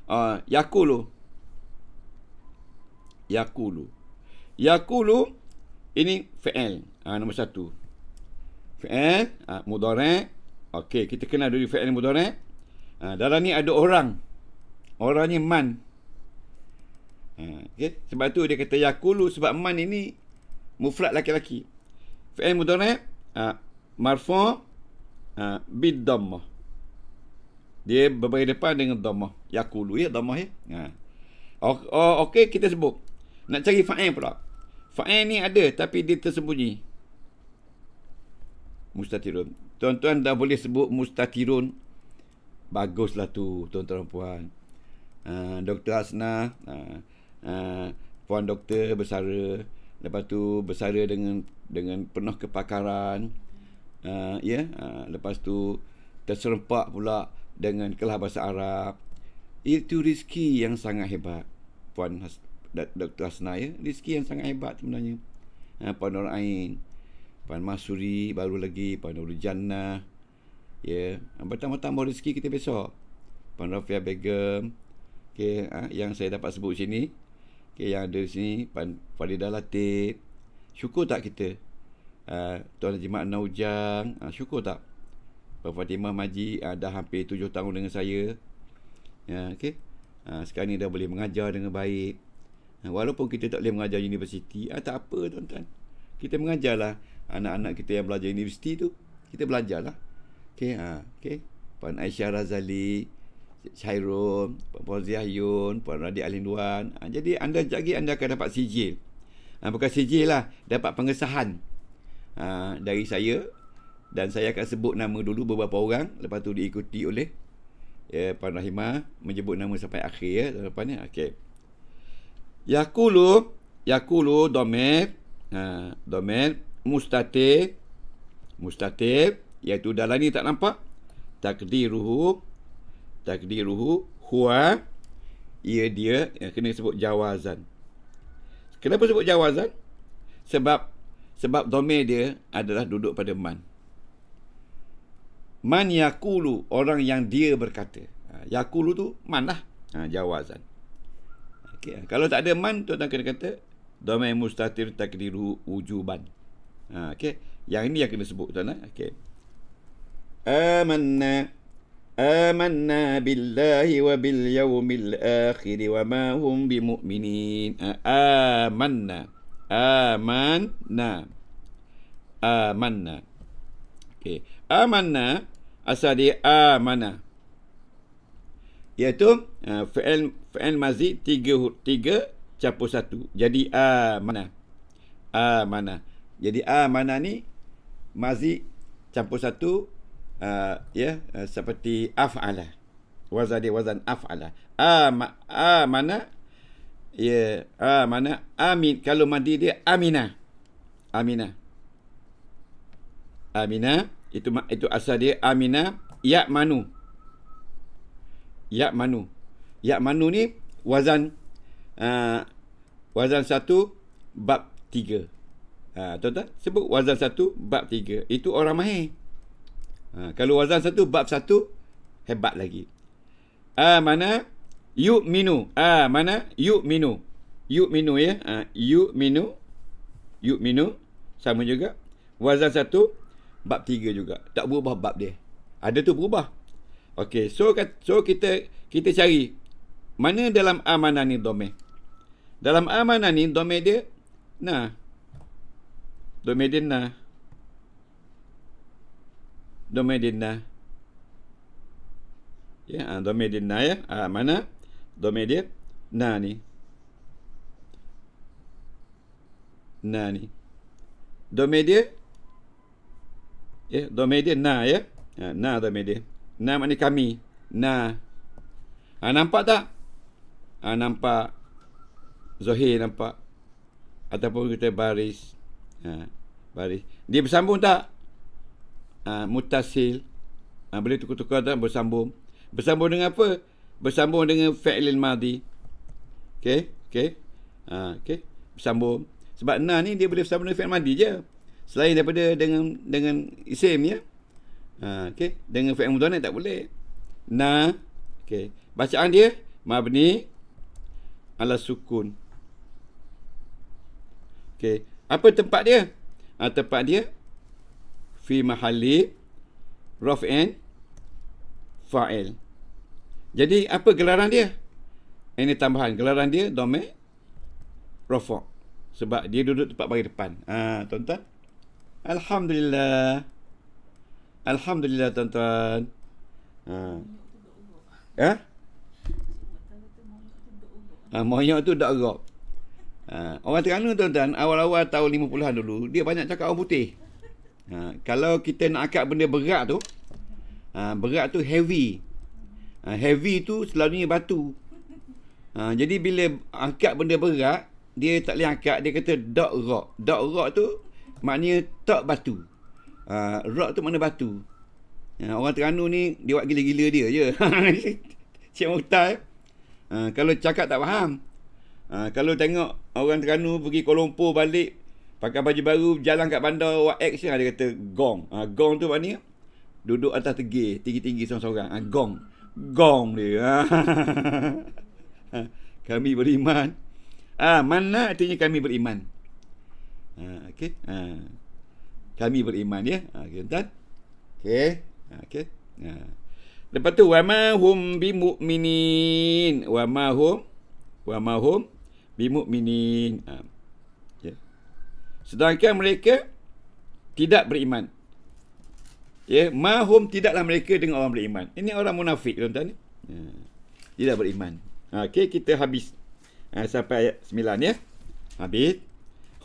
Uh, Yakulu. Yakulu. Yakulu. Ini fa'al. Uh, ah, nombor satu. Fa'al. Uh, ah, mudarek. Okay. Kita kenal dulu fa'al mudarek. Uh, dalam ni ada orang. Orangnya man. Uh, okay. Sebab tu dia kata Yakulu. Sebab man ini. Mufrat laki-laki. Fa'al mudarek. Uh, marfu ha, bid dhamma dia berbagi depan dengan dhamma yaqulu ya dhamma ya ha. okey kita sebut nak cari fa'il pula fa'il ni ada tapi dia tersembunyi mustatirun tuan-tuan dah boleh sebut mustatirun baguslah tu tuan-tuan dan puan uh, doktor Hasna uh, uh, puan doktor bersara lepas tu bersara dengan dengan penuh kepakaran Ah, ya yeah? uh, lepas tu terserempak pula dengan kelas bahasa Arab itu rezeki yang sangat hebat puan Has- Dr. Hasna ya rezeki yang sangat hebat sebenarnya ha, uh, puan Nur Ain puan Masuri baru lagi puan Nur Jannah ya yeah. bertambah-tambah rezeki kita besok puan Rafia Begum okay, uh, ah, yang saya dapat sebut sini okay, yang ada di sini puan Farida Latif syukur tak kita Eh, Tuan Haji Mak Naujang uh, Syukur tak? Puan Fatimah Maji uh, dah hampir tujuh tahun dengan saya ya, uh, okay? Uh, sekarang ni dah boleh mengajar dengan baik uh, Walaupun kita tak boleh mengajar universiti uh, Tak apa tuan-tuan Kita mengajarlah Anak-anak kita yang belajar universiti tu Kita belajarlah okay, uh, okay? Puan Aisyah Razali Syairun Puan Puan Ziyayun Puan Radik Alinduan uh, Jadi anda jagi anda akan dapat sijil uh, Bukan sijil lah Dapat pengesahan Ha, dari saya dan saya akan sebut nama dulu beberapa orang lepas tu diikuti oleh ya, Puan Rahima menyebut nama sampai akhir ya lepas ni ya. okey yaqulu yaqulu domir ha domir mustate mustate iaitu dalam ni tak nampak takdiruhu takdiruhu huwa ia dia yang kena sebut jawazan kenapa sebut jawazan sebab sebab domain dia adalah duduk pada man. Man yakulu orang yang dia berkata. Ha, yakulu tu man lah. Ha, jawazan. Okay. Ha, kalau tak ada man tu kena kata domain mustatir takdiru ujuban. Ha, okay. Yang ini yang kena sebut tuan lah. Ha, okay. Amanna. Amanna آمنا بالله وباليوم الآخر وما هم بمؤمنين آمنا Amanna amanna amanna okey amanna asal dia amanna iaitu uh, fi'il mazi tiga tiga campur satu jadi amanna amanna jadi amanna ni mazi campur satu uh, ya yeah, uh, seperti af'ala wazan wazan af'ala ama amanna Ya, yeah. ah mana Amin kalau mandi dia Aminah. Aminah. Aminah itu itu asal dia Aminah ya manu. Ya manu. Ya manu ni wazan uh, wazan satu bab tiga. Ha, tuan-tuan sebut wazan satu bab tiga. Itu orang mahir. Uh, kalau wazan satu bab satu hebat lagi. Ah uh, mana You minu ah uh, mana You minu you minu ya ha, ah, you minu you minu sama juga wazan satu bab tiga juga tak berubah bab dia ada tu berubah Okay, so so kita kita cari mana dalam amanah ni dome dalam amanah ni dome dia nah dome dia nah dome dia nah ya yeah, dome ya ah, mana domedie nani nani domedie yeah, domedie na ya e? ha, yeah? na domedie na mana kami na ha, nampak tak ha, nampak zohir nampak ataupun kita baris ha, baris dia bersambung tak ha, mutasil ha, boleh tukar-tukar tak bersambung bersambung dengan apa bersambung dengan fi'lil madi. Okey, okey. Ha, okey. Bersambung. Sebab na ni dia boleh bersambung dengan fi'il madi je. Selain daripada dengan dengan isim ya. Ha, okey. Dengan fi'il mudhari tak boleh. Na. Okey. Bacaan dia mabni ala sukun. Okey. Apa tempat dia? Ha, tempat dia fi mahalli raf'in fa'il. Jadi apa gelaran dia? Ini tambahan gelaran dia Dome Rofo sebab dia duduk tempat bagi depan. Ha tuan-tuan. Alhamdulillah. Alhamdulillah tuan-tuan. Ha. Ya? Ha, ha moyo tu dak gerak. Ha, orang Terengganu tuan-tuan awal-awal tahun 50-an dulu dia banyak cakap orang putih. Ha, kalau kita nak angkat benda berat tu ha, berat tu heavy Ah, heavy tu selalunya batu. Uh, jadi bila angkat benda berat, dia tak boleh angkat, dia kata dark rock. Dark rock tu maknanya tak batu. Uh, rock tu mana batu. Uh, orang Terengganu ni dia buat gila-gila dia je. Cik Mutai. Uh, eh. kalau cakap tak faham. Uh, kalau tengok orang Terengganu pergi Kuala Lumpur balik pakai baju baru jalan kat bandar buat action dia kata gong. Uh, gong tu maknanya duduk atas tegih tinggi-tinggi seorang-seorang. Uh, gong gong dia. kami beriman. Ah, mana artinya kami beriman? Ah, okey. Ah. Kami beriman ya. Ah, okey, tuan. okay. Ah, okey. Ah. Lepas tu wama hum bimumin. Wama hum wama hum bimumin. Ah. Okay. Sedangkan mereka tidak beriman ya yeah, mahum tidaklah mereka dengan orang beriman ini orang munafik tuan ni ya. tidak beriman okey kita habis ha, sampai ayat 9 ya habis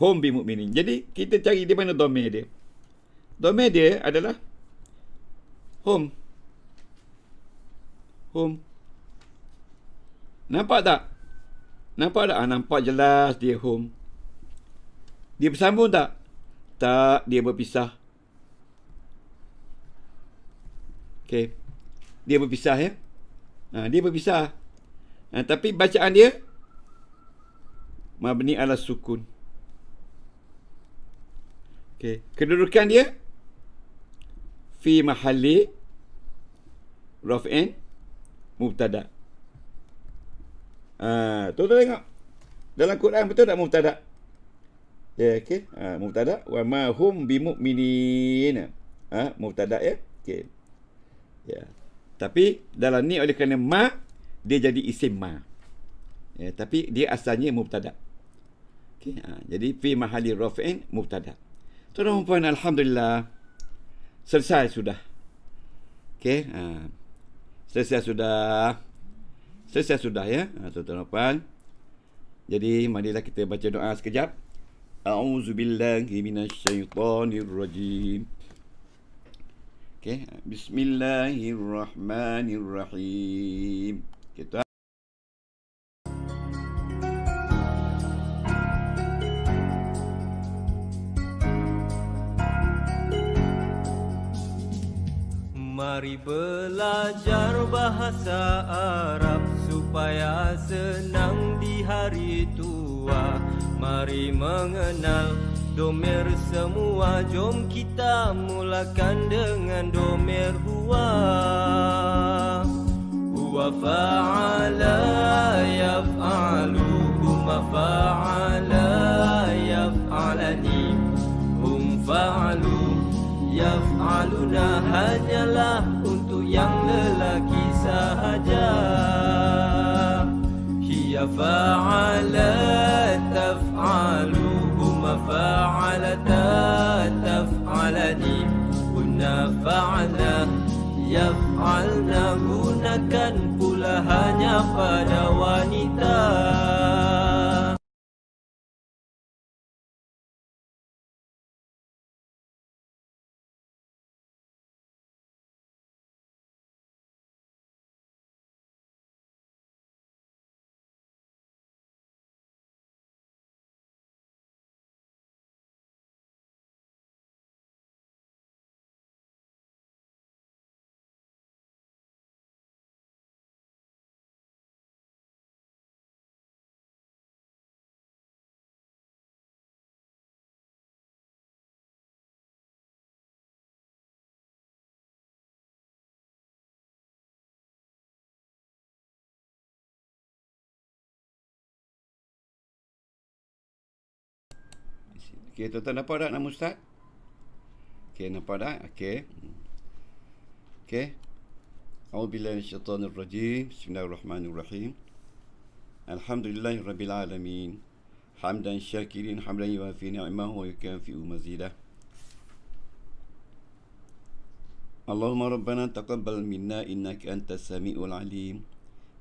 hum bi mukminin jadi kita cari di mana domain dia domain dia adalah hum hum nampak tak nampak tak ha, nampak jelas dia hum dia bersambung tak tak dia berpisah Okay. Dia berpisah ya. Ha, dia berpisah. Ha, tapi bacaan dia. Mabni ala sukun. Okay. Kedudukan dia. Fi mahali. Raf'in. Mubtada. Ha, tu tu tengok. Dalam Quran betul tak mubtada? Ya, yeah, okay. Ha, mubtada. Wa ma hum bimu'minin. Ha, mubtada ya. Okay. Ya. Tapi dalam ni oleh kerana ma dia jadi isim ma. Ya, tapi dia asalnya mubtada. Okey, ha, jadi fi mahali rafin mubtada. Tuan dan puan alhamdulillah selesai sudah. Okey, ha. Selesai sudah. Selesai sudah ya. Ha, tuan dan puan. Jadi marilah kita baca doa sekejap. A'udzubillahi minasyaitonirrajim. Okey, bismillahirrahmanirrahim. Kita Mari belajar bahasa Arab supaya senang di hari tua. Mari mengenal domer semua jom kita kita mulakan dengan domir huwa huwa fa'ala yaf'alu huma fa'ala yaf'alani hum fa'alu yaf'aluna hanyalah untuk yang lelaki sahaja hiya fa'ala taf'alu huma fa'alata fa'ala yaf'al gunakan pula hanya pada wanita كي tuan-tuan apa كي nama ustaz? كي nampak dah? أعوذ بالله من الشيطان الرجيم بسم الله الرحمن الرحيم الحمد لله رب العالمين حمدا شاكرين حمدا يوافي نعمه ويكافئ مزيده اللهم ربنا تقبل منا إنك أنت السميع العليم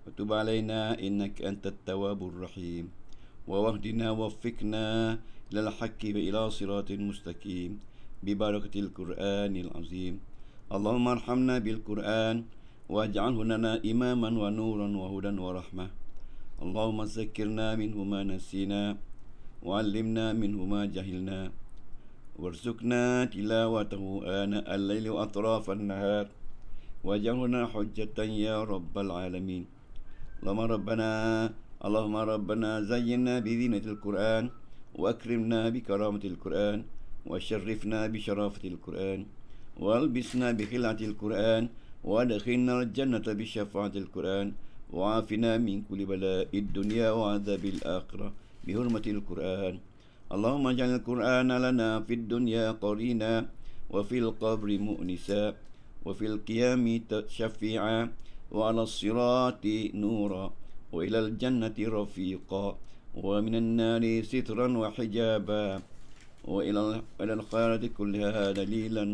وتب علينا إنك أنت التواب الرحيم ووهدنا ووفقنا للحق وإلى صراط مستقيم ببركة القرآن العظيم اللهم ارحمنا بالقرآن واجعله لنا إماما ونورا وهدى ورحمة اللهم ذكرنا منه ما نسينا وعلمنا منه ما جهلنا وارزقنا تلاوته آناء الليل وأطراف النهار واجعلنا حجة يا رب العالمين اللهم ربنا اللهم ربنا زينا بزينة القرآن وأكرمنا بكرامة القرآن وشرفنا بشرافة القرآن والبسنا بخلعة القرآن وادخلنا الجنة بشفاعة القرآن وعافنا من كل بلاء الدنيا وعذاب الآخرة بهرمه القرآن اللهم اجعل القرآن لنا في الدنيا قرينا وفي القبر مؤنسا وفي القيام شفيعا وعلى الصراط نورا وإلى الجنة رفيقا ومن النار سترا وحجابا وإلى الخيرات كلها دليلا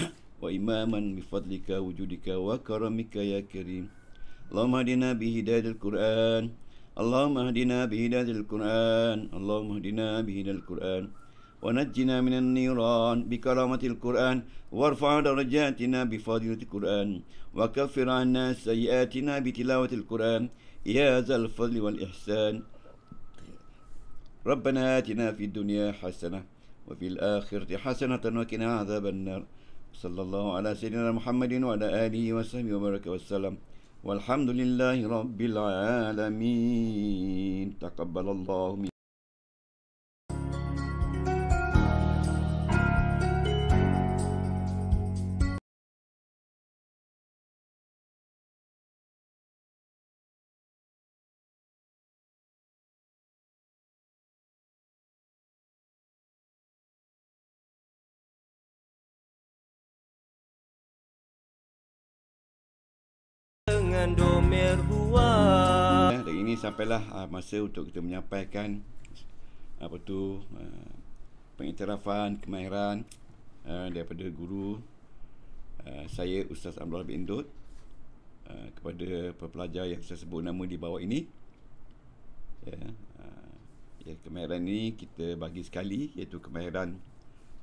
وإماما بفضلك وجودك وكرمك يا كريم اللهم اهدنا بهداية القرآن اللهم اهدنا بهداية القرآن اللهم اهدنا بهداية القرآن ونجنا من النيران بكرامة القرآن وارفع درجاتنا بفضيلة القرآن وكفر عنا سيئاتنا بتلاوة القرآن يا ذا الفضل والإحسان ربنا آتنا في الدنيا حسنة وفي الآخرة حسنة وقنا عذاب النار صلى الله على سيدنا محمد وعلى آله وصحبه وبارك وسلم والحمد لله رب العالمين تقبل الله من sampailah uh, masa untuk kita menyampaikan apa tu uh, pengiktirafan kemahiran uh, daripada guru uh, saya Ustaz Abdul bin Dud uh, kepada pelajar yang saya sebut nama di bawah ini ya yeah. Ya, kemahiran ini kita bagi sekali iaitu kemahiran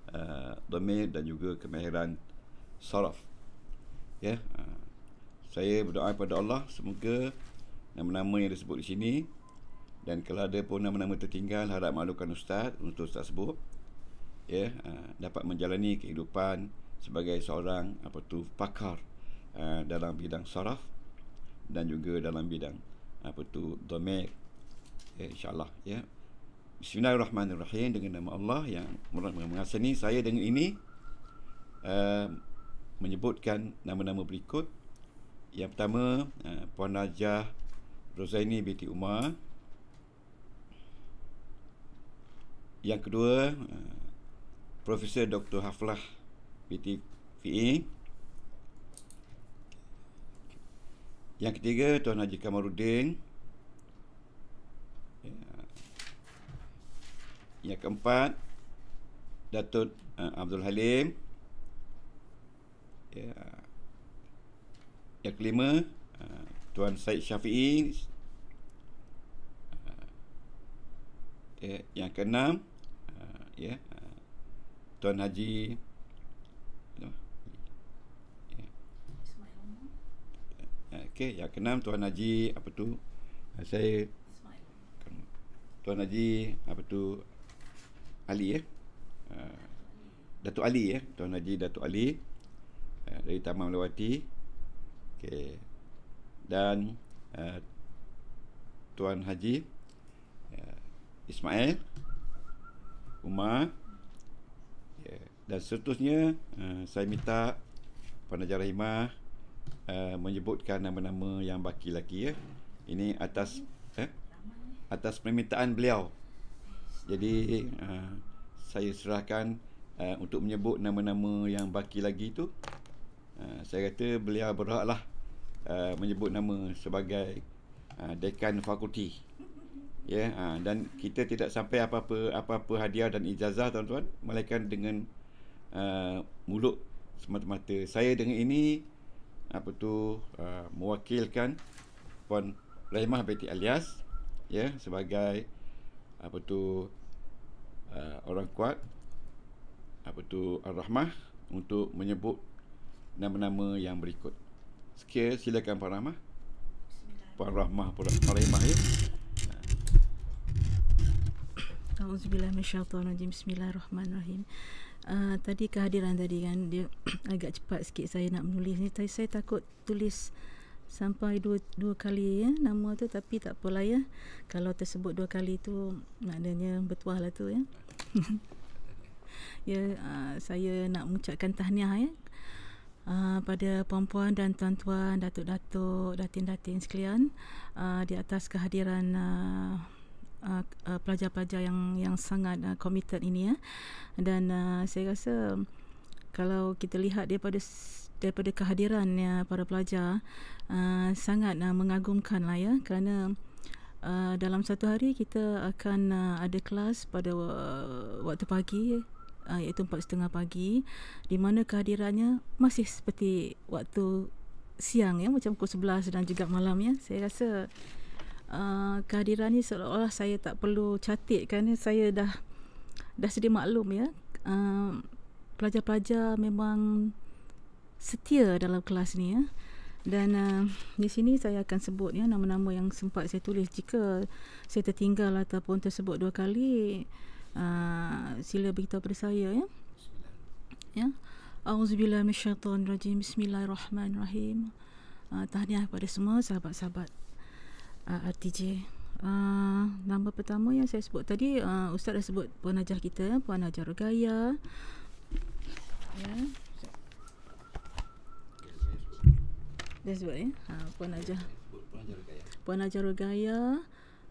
uh, domain dan juga kemahiran sorof. Ya, uh, saya berdoa kepada Allah semoga nama-nama yang disebut di sini dan kalau ada pun nama-nama tertinggal harap maklumkan ustaz untuk ustaz sebut ya uh, dapat menjalani kehidupan sebagai seorang apa tu pakar uh, dalam bidang saraf dan juga dalam bidang apa tu domain ya, insyaallah ya Bismillahirrahmanirrahim dengan nama Allah yang mengasihi saya dengan ini uh, menyebutkan nama-nama berikut yang pertama uh, Puan Najah Rosaini binti Umar Yang kedua eh, Profesor Dr. Haflah binti Fi'i Yang ketiga Tuan Haji Kamarudin eh, Yang keempat Datuk eh, Abdul Halim Yang kelima Tuan Syed Syafi'i Yeah, yang keenam uh, ya Tuan Haji okay. Ya. Eh, okey, yang keenam Tuan Haji apa tu? Eh, saya Tuan Haji apa tu? Ali ya. Yeah? Datuk Ali ya, Tuan Haji Datuk Ali dari Taman Melawati. okay dan uh, Tuan Haji uh, Ismail Umar yeah. dan seterusnya uh, saya minta penajar Rahimah uh, menyebutkan nama-nama yang baki lagi ya. Ini atas eh, atas permintaan beliau. Jadi uh, saya serahkan uh, untuk menyebut nama-nama yang baki lagi tu. Uh, saya kata beliau berhaklah Uh, menyebut nama sebagai uh, dekan fakulti. Ya, yeah, uh, dan kita tidak sampai apa-apa apa-apa hadiah dan ijazah tuan-tuan, melainkan dengan uh, mulut semata-mata. Saya dengan ini apa tu uh, mewakilkan Puan Rahimah Betty Alias ya yeah, sebagai apa tu uh, orang kuat apa tu Ar-Rahmah untuk menyebut nama-nama yang berikut. Okay, silakan Pak Rahmah. Puan Rahmah pula. Puan Rahmah ya. Alhamdulillah, Bismillahirrahmanirrahim. Bismillahirrahmanirrahim. Uh, tadi kehadiran tadi kan dia agak cepat sikit saya nak menulis ni tapi saya takut tulis sampai dua dua kali ya nama tu tapi tak apalah ya kalau tersebut dua kali tu maknanya bertuah lah tu ya ya uh, saya nak mengucapkan tahniah ya Ah, pada puan-puan dan tuan-tuan, datuk-datuk, datin-datin sekalian uh, di atas kehadiran uh, Uh, uh, pelajar-pelajar yang yang sangat uh, committed ini ya. Dan uh, saya rasa kalau kita lihat daripada daripada kehadiran ya para pelajar uh, sangat uh, mengagumkan lah ya kerana uh, dalam satu hari kita akan uh, ada kelas pada uh, waktu pagi Ah, iaitu 4.30 pagi di mana kehadirannya masih seperti waktu siang ya macam pukul 11 dan juga malam ya saya rasa uh, ah, kehadiran ni seolah-olah saya tak perlu catit kerana saya dah dah sedia maklum ya uh, pelajar-pelajar memang setia dalam kelas ni ya dan uh, di sini saya akan sebut ya nama-nama yang sempat saya tulis jika saya tertinggal ataupun tersebut dua kali Ah, sila beritahu pada saya ya. Ya. Auzubillahi minasyaitonir rajim. Bismillahirrahmanirrahim. Uh, tahniah kepada semua sahabat-sahabat uh, ah, RTJ. Uh, nama pertama yang saya sebut tadi uh, ustaz dah sebut puan Najah kita ya, puan Najah Rogaya. Ya. Dah sebut ya. Ha, puan Najah. Puan Najah Rogaya. Puan Najah Rogaya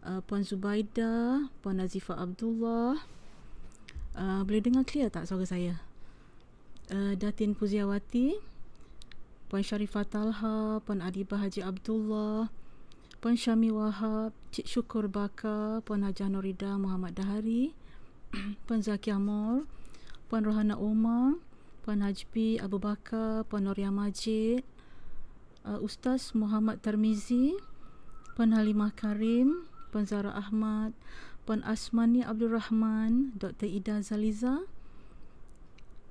uh, Puan Zubaida, Puan Nazifah Abdullah. Uh, boleh dengar clear tak suara saya? Uh, Datin Puziawati, Puan Sharifah Talha, Puan Adibah Haji Abdullah, Puan Syami Wahab, Cik Syukur Bakar, Puan Hajah Norida Muhammad Dahari, Puan Zakia Mor, Puan Rohana Omar, Puan Hajbi Abu Bakar, Puan Noria Majid, Ustaz Muhammad Termizi, Puan Halimah Karim, Puan Zara Ahmad, Puan Asmani Abdul Rahman, Dr. Ida Zaliza,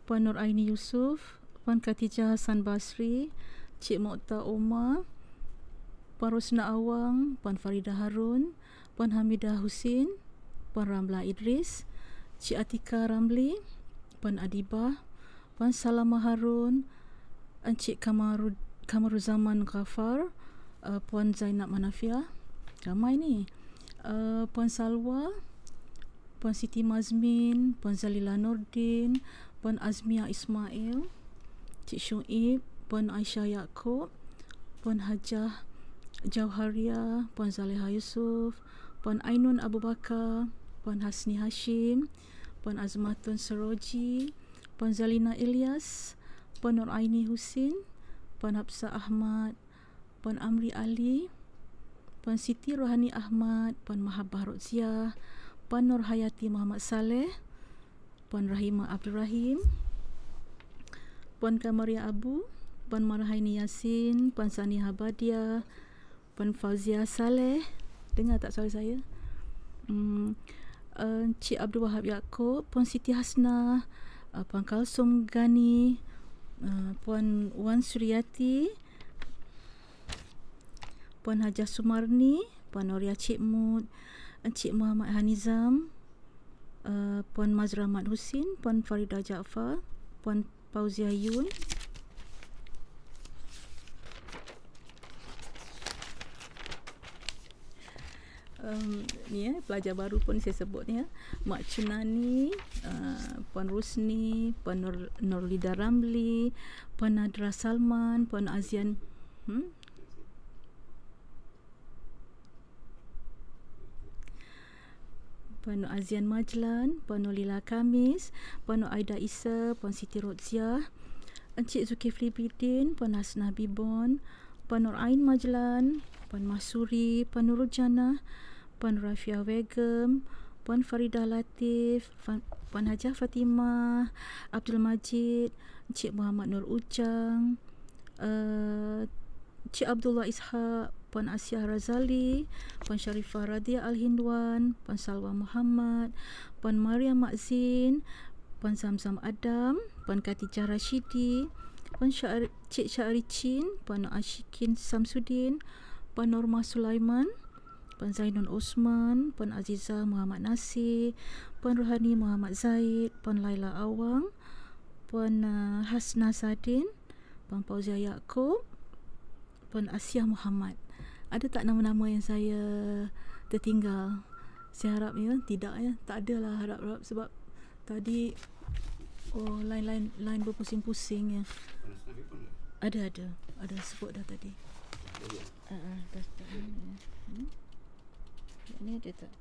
Puan Nur Aini Yusuf, Puan Khatijah Hasan Basri, Cik Mokta Omar, Puan Rosna Awang, Puan Farida Harun, Puan Hamidah Husin, Puan Ramla Idris, Cik Atika Ramli, Puan Adibah, Puan Salama Harun, Encik Kamaru, Kamaru Zaman Ghafar, uh, Puan Zainab Manafiah. Ramai ni. Eh, Puan Salwa, Puan Siti Mazmin, Puan Zalila Nordin, Puan Azmiah Ismail, Cik Syuib, Puan Aisyah Yaakob, Puan Hajah Jauharia, Puan Zaleha Yusuf, Puan Ainun Abu Bakar, Puan Hasni Hashim, Puan Azmatun Seroji, Puan Zalina Ilyas, Puan Nur Aini Husin, Puan Hapsa Ahmad, Puan Puan Amri Ali, Puan Siti Rohani Ahmad, Puan Mahabah Rotsiah, Puan Nur Muhammad Saleh, Puan Rahimah Abdul Rahim, Puan Kamaria Abu, Puan Marhaini Yasin, Puan Sani Habadia, Puan Fauzia Saleh. Dengar tak suara saya? Hmm. Uh, Cik Abdul Wahab Yaakob, Puan Siti Hasna, eh, Puan Kalsum Gani, eh, Puan Wan Suriati. Puan Hajah Sumarni, Puan Noria Cikmud, eh, Cik Muhammad Hanizam, uh, Puan Mazra Ahmad Husin, Puan Farida Jaafar, Puan Pauzia Yun. Um, ni eh, pelajar baru pun saya sebut ni ya. Mak Cunani, uh, Puan Rusni, Puan Nur, Nurlida Ramli, Puan Nadra Salman, Puan Azian. Hmm? Puan Nur Azian Majlan, Puan Nur Lila Kamis, Puan Nur Aida Isa, Puan Siti Rozia, Encik Zulkifli Bidin, Puan Hasna Bibon, Puan Nur Ain Majlan, Puan Masuri, Puan Nur Jana, Puan Rafia Wegem, Puan Farida Latif, Puan Hajah Fatimah, Abdul Majid, Encik Muhammad Nur Ujang, uh, Encik Abdullah Ishak, Puan Asia Razali, Puan Sharifah Radia Al-Hindwan, Puan Salwa Muhammad, Puan Maria Makzin, Puan Zamzam Adam, Puan Khatijah Rashidi, Puan Syar Cik Syari Chin, Puan Ashikin Samsudin, Puan Norma Sulaiman, Puan Zainun Osman, Puan Aziza Muhammad Nasir, Puan Rohani Muhammad Zaid, Puan Laila Awang, Puan uh, Hasna Zadin, Puan Pauzia Yaakob, Puan Asiah Muhammad ada tak nama-nama yang saya tertinggal saya harap ya tidak ya tak adalah harap-harap sebab tadi oh lain-lain lain berpusing-pusing ya ada ada ada sebut dah tadi ah, ah dah tadi ini ya. hmm? ada tak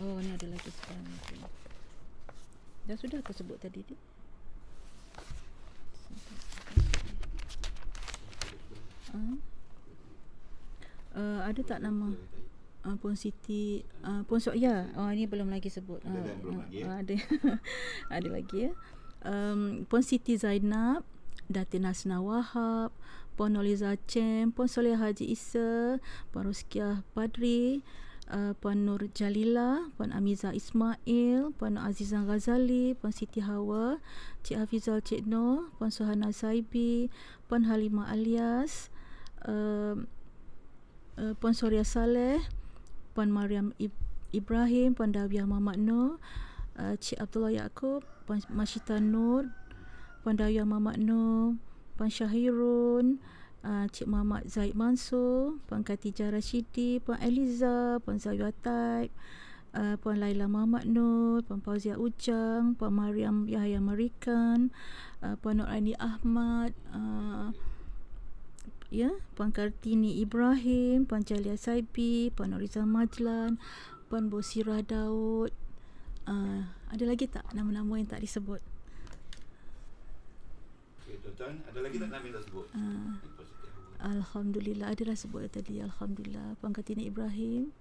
oh ni ada lagi sekarang okay. dah sudah aku sebut tadi ni Mm-hmm uh, ada tak nama uh, Pun Siti uh, ah, Pun ah, Sok Ya oh, ini belum lagi sebut uh, ada, uh, ada, ada lagi ya um, Pun Siti Zainab Datin Nasna Wahab Puan Noliza Chem, Puan Soleh Haji Isa, Puan Ruskiah Padri, Uh, eh, Puan Nur Jalila, Puan Amiza Ismail, Puan Azizan Ghazali, Puan Siti Hawa, Cik Hafizal Cik Nur, Puan Suhana Saibi, Puan Halima Alias, uh, uh, Puan Soria Saleh, Puan Mariam Ibrahim, Puan Dawiyah Muhammad Nur, uh, eh, Cik Abdullah Yaakob, Puan Masyita Nur, Puan Dawiyah Muhammad Nur, Puan Syahirun, uh, Cik Muhammad Zaid Mansur, Puan Khatijah Rashidi, Puan Eliza, Puan Zawiyah Taib, Uh, Puan Laila Muhammad Nur, Puan Fauzia Ujang, Puan Mariam Yahya Merikan, uh, Puan Nur Aini Ahmad, uh, ya Puan Kartini Ibrahim, Puan Jalia Saibi, Puan Orizal Majlan, Puan Bosira Daud. Uh, ada lagi tak nama-nama yang tak disebut? Okey, tuan ada lagi tak nama yang tak sebut? Uh, Alhamdulillah, ada dah sebut tadi. Alhamdulillah, Puan Kartini Ibrahim.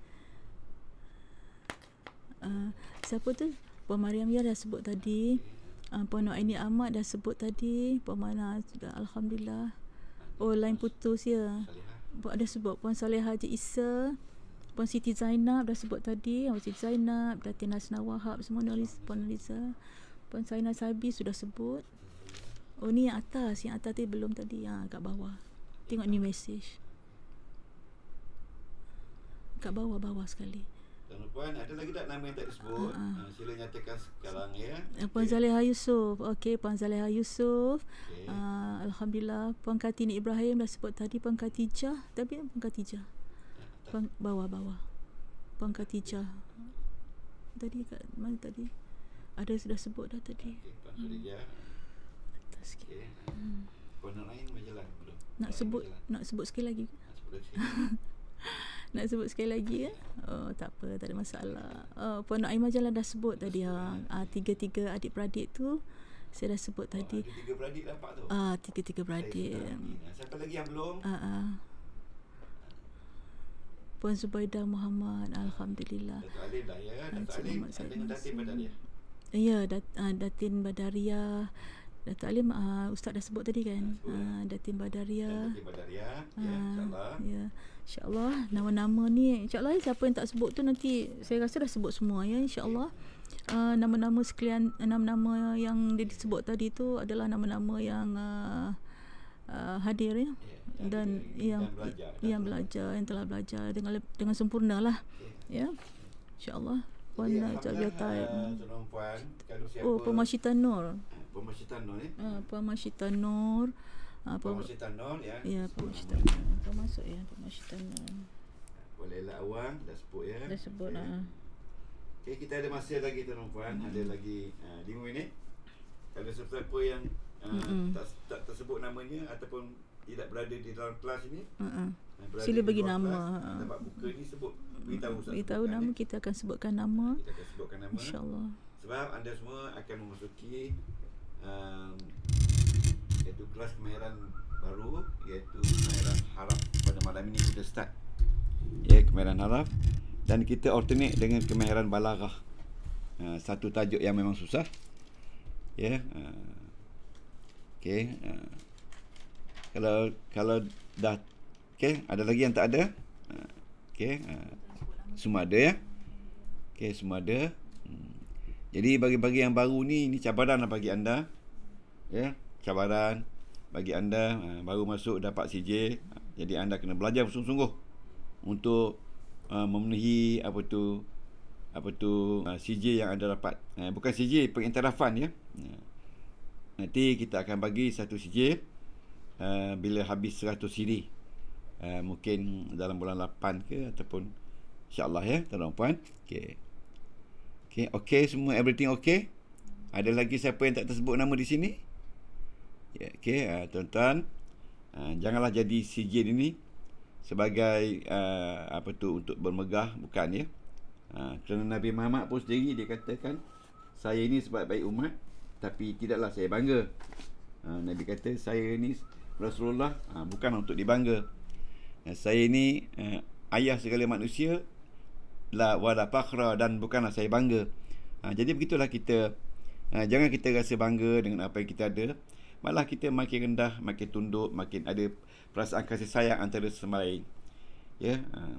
Uh, siapa tu? Puan Mariam Yah dah sebut tadi. Uh, Puan Noaini Ahmad dah sebut tadi. Puan Mana sudah. Alhamdulillah. Oh, line putus ya. Buat ada sebut Puan Saleha Haji Isa, Puan Siti Zainab dah sebut tadi, Puan Siti Zainab, Datin Nasna Wahab, semua Noris, Puan Noriza, Puan Saina Sabi sudah sebut. Oh, ni yang atas, yang atas tadi belum tadi, ha, kat bawah. Tengok ni message. Kat bawah-bawah sekali. Puan, ada lagi tak nama yang tak disebut? Uh-huh. Uh, sila nyatakan sekarang ya. Eh, Puan okay. Zaleha Yusof. Okey, Puan Zaleha Yusof. Okay. Uh, Alhamdulillah, Puan Katini Ibrahim dah sebut tadi Puan Katijah. Tapi Puan Katijah. Puan bawah-bawah. Puan Katijah. Tadi kat mana tadi? Ada sudah sebut dah tadi. Okay, Puan Katijah. Hmm. Atas sikit. Okay. Hmm. Puan Nur Ain majalah Nak sebut, nak sebut sekali lagi. Nak sebut lagi. nak sebut sekali lagi ya? Oh, tak apa, tak ada masalah. Uh, Puan Nur Aiman Jalan dah sebut tadi ha. tiga-tiga adik-beradik tu saya dah sebut ah, tadi. tiga-tiga beradik pak tu. Ah, tiga-tiga beradik. Siapa lagi yang belum? Ah. Uh, Puan Zubaidah Muhammad, alhamdulillah. Datuk Alim dah ya. Datuk Alim, Alim Datin Badaria. Ya, Dat, Datin Badaria. Datuk Alim, uh, Ustaz dah sebut tadi kan? Uh, Datin Badaria. Datin Badaria, ya, insyaAllah. Ya. InsyaAllah nama-nama ni InsyaAllah siapa yang tak sebut tu nanti Saya rasa dah sebut semua ya InsyaAllah uh, Nama-nama sekalian Nama-nama yang dia disebut tadi tu Adalah nama-nama yang uh, uh, Hadir ya, ya dan yang yang belajar, yang, belajar yang telah belajar dengan dengan sempurna lah ya, ya. insyaallah wan jabia tai oh pemasyitan nur pemasyitan nur eh uh, ah, pemasyitan nur Ah, Pak Masyid Tanon ya. Ya, Pak Masyid Tanon. Kau masuk ya, Pak Masyid Tanon. Boleh lah awang, dah sebut ya. Dah sebut okay. lah. Okay, kita ada masa lagi tuan puan, hmm. ada lagi uh, ah, 5 minit. Kalau siapa yang uh, hmm. tak, tak tersebut namanya ataupun tidak berada di dalam kelas ini, hmm. sila bagi nama. Tempat buka ni sebut, beritahu. Beritahu nama, ini. kita akan sebutkan nama. Kita akan sebutkan nama. InsyaAllah. Sebab anda semua akan memasuki um, iaitu kelas kemahiran baru iaitu kemahiran harap pada malam ini kita start ya kemahiran harap dan kita alternate dengan kemahiran balaghah ha, satu tajuk yang memang susah ya uh, okey ha. kalau kalau dah okey ada lagi yang tak ada uh, okey semua ada ya okey semua ada hmm. jadi bagi-bagi yang baru ni ini cabaranlah bagi anda ya yeah cabaran bagi anda eh, baru masuk dapat CJ jadi anda kena belajar sungguh-sungguh untuk eh, memenuhi apa tu apa tu eh, CJ yang anda dapat bukan CJ pengiktirafan ya nanti kita akan bagi satu CJ bila habis 100 CD mungkin dalam bulan 8 ke ataupun insyaallah ya tuan puan okey okey okey semua everything okey ada lagi siapa yang tak tersebut nama di sini Ya, Okey, uh, tuan-tuan. Uh, janganlah jadi si ini sebagai uh, apa tu untuk bermegah bukan ya. Uh, Nabi Muhammad pun sendiri dia katakan saya ini sebab baik umat tapi tidaklah saya bangga. Uh, Nabi kata saya ini Rasulullah uh, bukan untuk dibangga. Uh, saya ini uh, ayah segala manusia la wala fakhra dan bukanlah saya bangga. Uh, jadi begitulah kita uh, jangan kita rasa bangga dengan apa yang kita ada malah kita makin rendah, makin tunduk, makin ada perasaan kasih sayang antara sesama lain. Ya. Uh,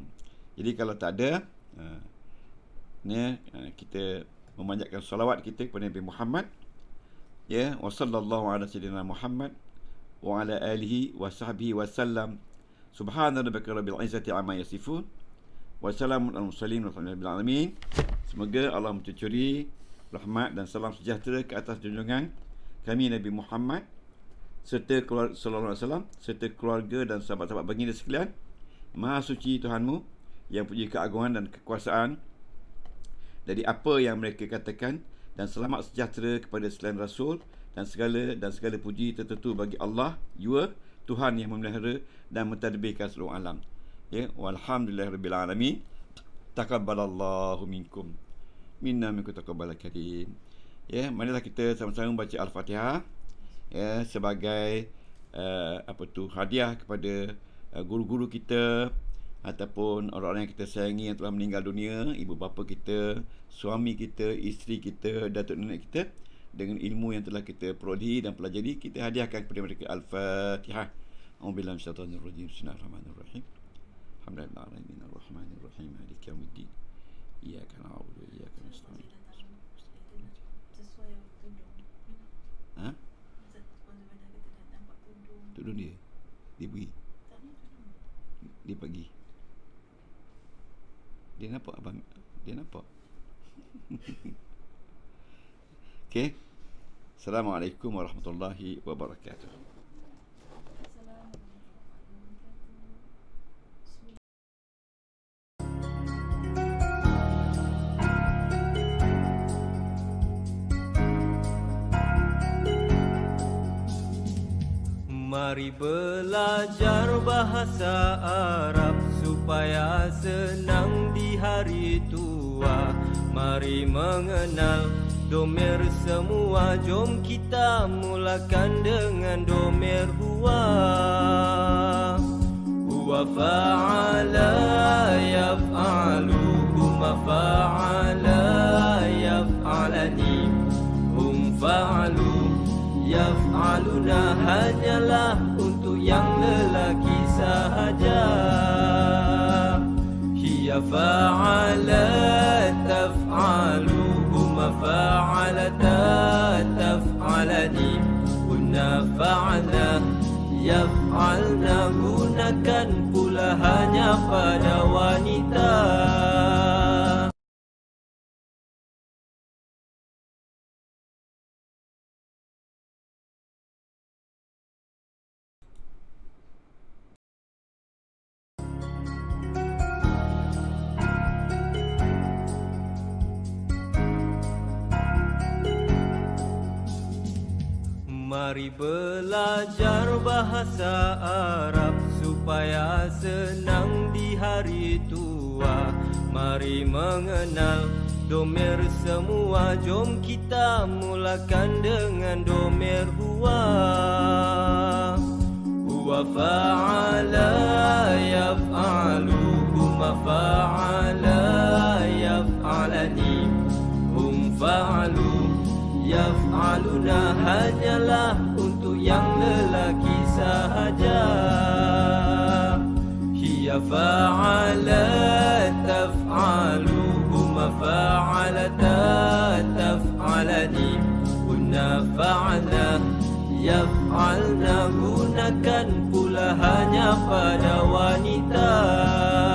jadi kalau tak ada, uh, ni uh, kita memanjatkan solawat kita kepada Nabi Muhammad. Ya, wa sallallahu ala sayyidina Muhammad wa ala alihi wa sahbihi wa sallam. Subhanallahi rabbil izzati amma yasifun. Wassalamun ala mursalin walhamdulillahi alamin. Semoga Allah mencucuri rahmat dan salam sejahtera ke atas junjungan kami Nabi Muhammad serta keluarga sallallahu alaihi wasallam serta keluarga dan sahabat-sahabat baginda sekalian maha suci Tuhanmu yang punya keagungan dan kekuasaan dari apa yang mereka katakan dan selamat sejahtera kepada selain rasul dan segala dan segala puji tertentu bagi Allah jua Tuhan yang memelihara dan mentadbirkan seluruh alam ya walhamdulillah rabbil alamin taqabbalallahu minkum minna minkum taqabbal karim ya marilah kita sama-sama baca al-fatihah ya, sebagai uh, apa tu hadiah kepada uh, guru-guru kita ataupun orang-orang yang kita sayangi yang telah meninggal dunia, ibu bapa kita, suami kita, isteri kita, datuk nenek kita dengan ilmu yang telah kita perolehi dan pelajari kita hadiahkan kepada mereka al-Fatihah. Alhamdulillah syaitanir rajim bismillahirrahmanirrahim. Alhamdulillah alamin arrahmanir rahim maliki yaumiddin. Iyyaka na'budu wa iyyaka nasta'in. Sesuai waktu dong. Hah? Untuk dunia Dia pergi Dia pergi Dia nampak abang Dia nampak Okay Assalamualaikum warahmatullahi wabarakatuh Mari belajar bahasa Arab supaya senang di hari tua. Mari mengenal domer semua. Jom kita mulakan dengan domer huwa. Huwa fa'ala yaf'alu huma fa'ala. yaf'aluna hanyalah untuk yang lelaki sahaja hiya fa'ala taf'aluhu ma fa'alata taf'alani kunna fa'ala yaf'alna gunakan pula hanya pada wanita Mari belajar bahasa Arab supaya senang di hari tua. Mari mengenal domer semua. Jom kita mulakan dengan domer huwa. Huwa fa'ala yaf'alu huma fa'ala yaf'alani hum fa'alu yaf'aluna hanyalah untuk yang lelaki sahaja hiya fa'ala taf'aluhu ma fa'alata taf'alani kunna fa'ala yaf'alna gunakan pula hanya pada wanita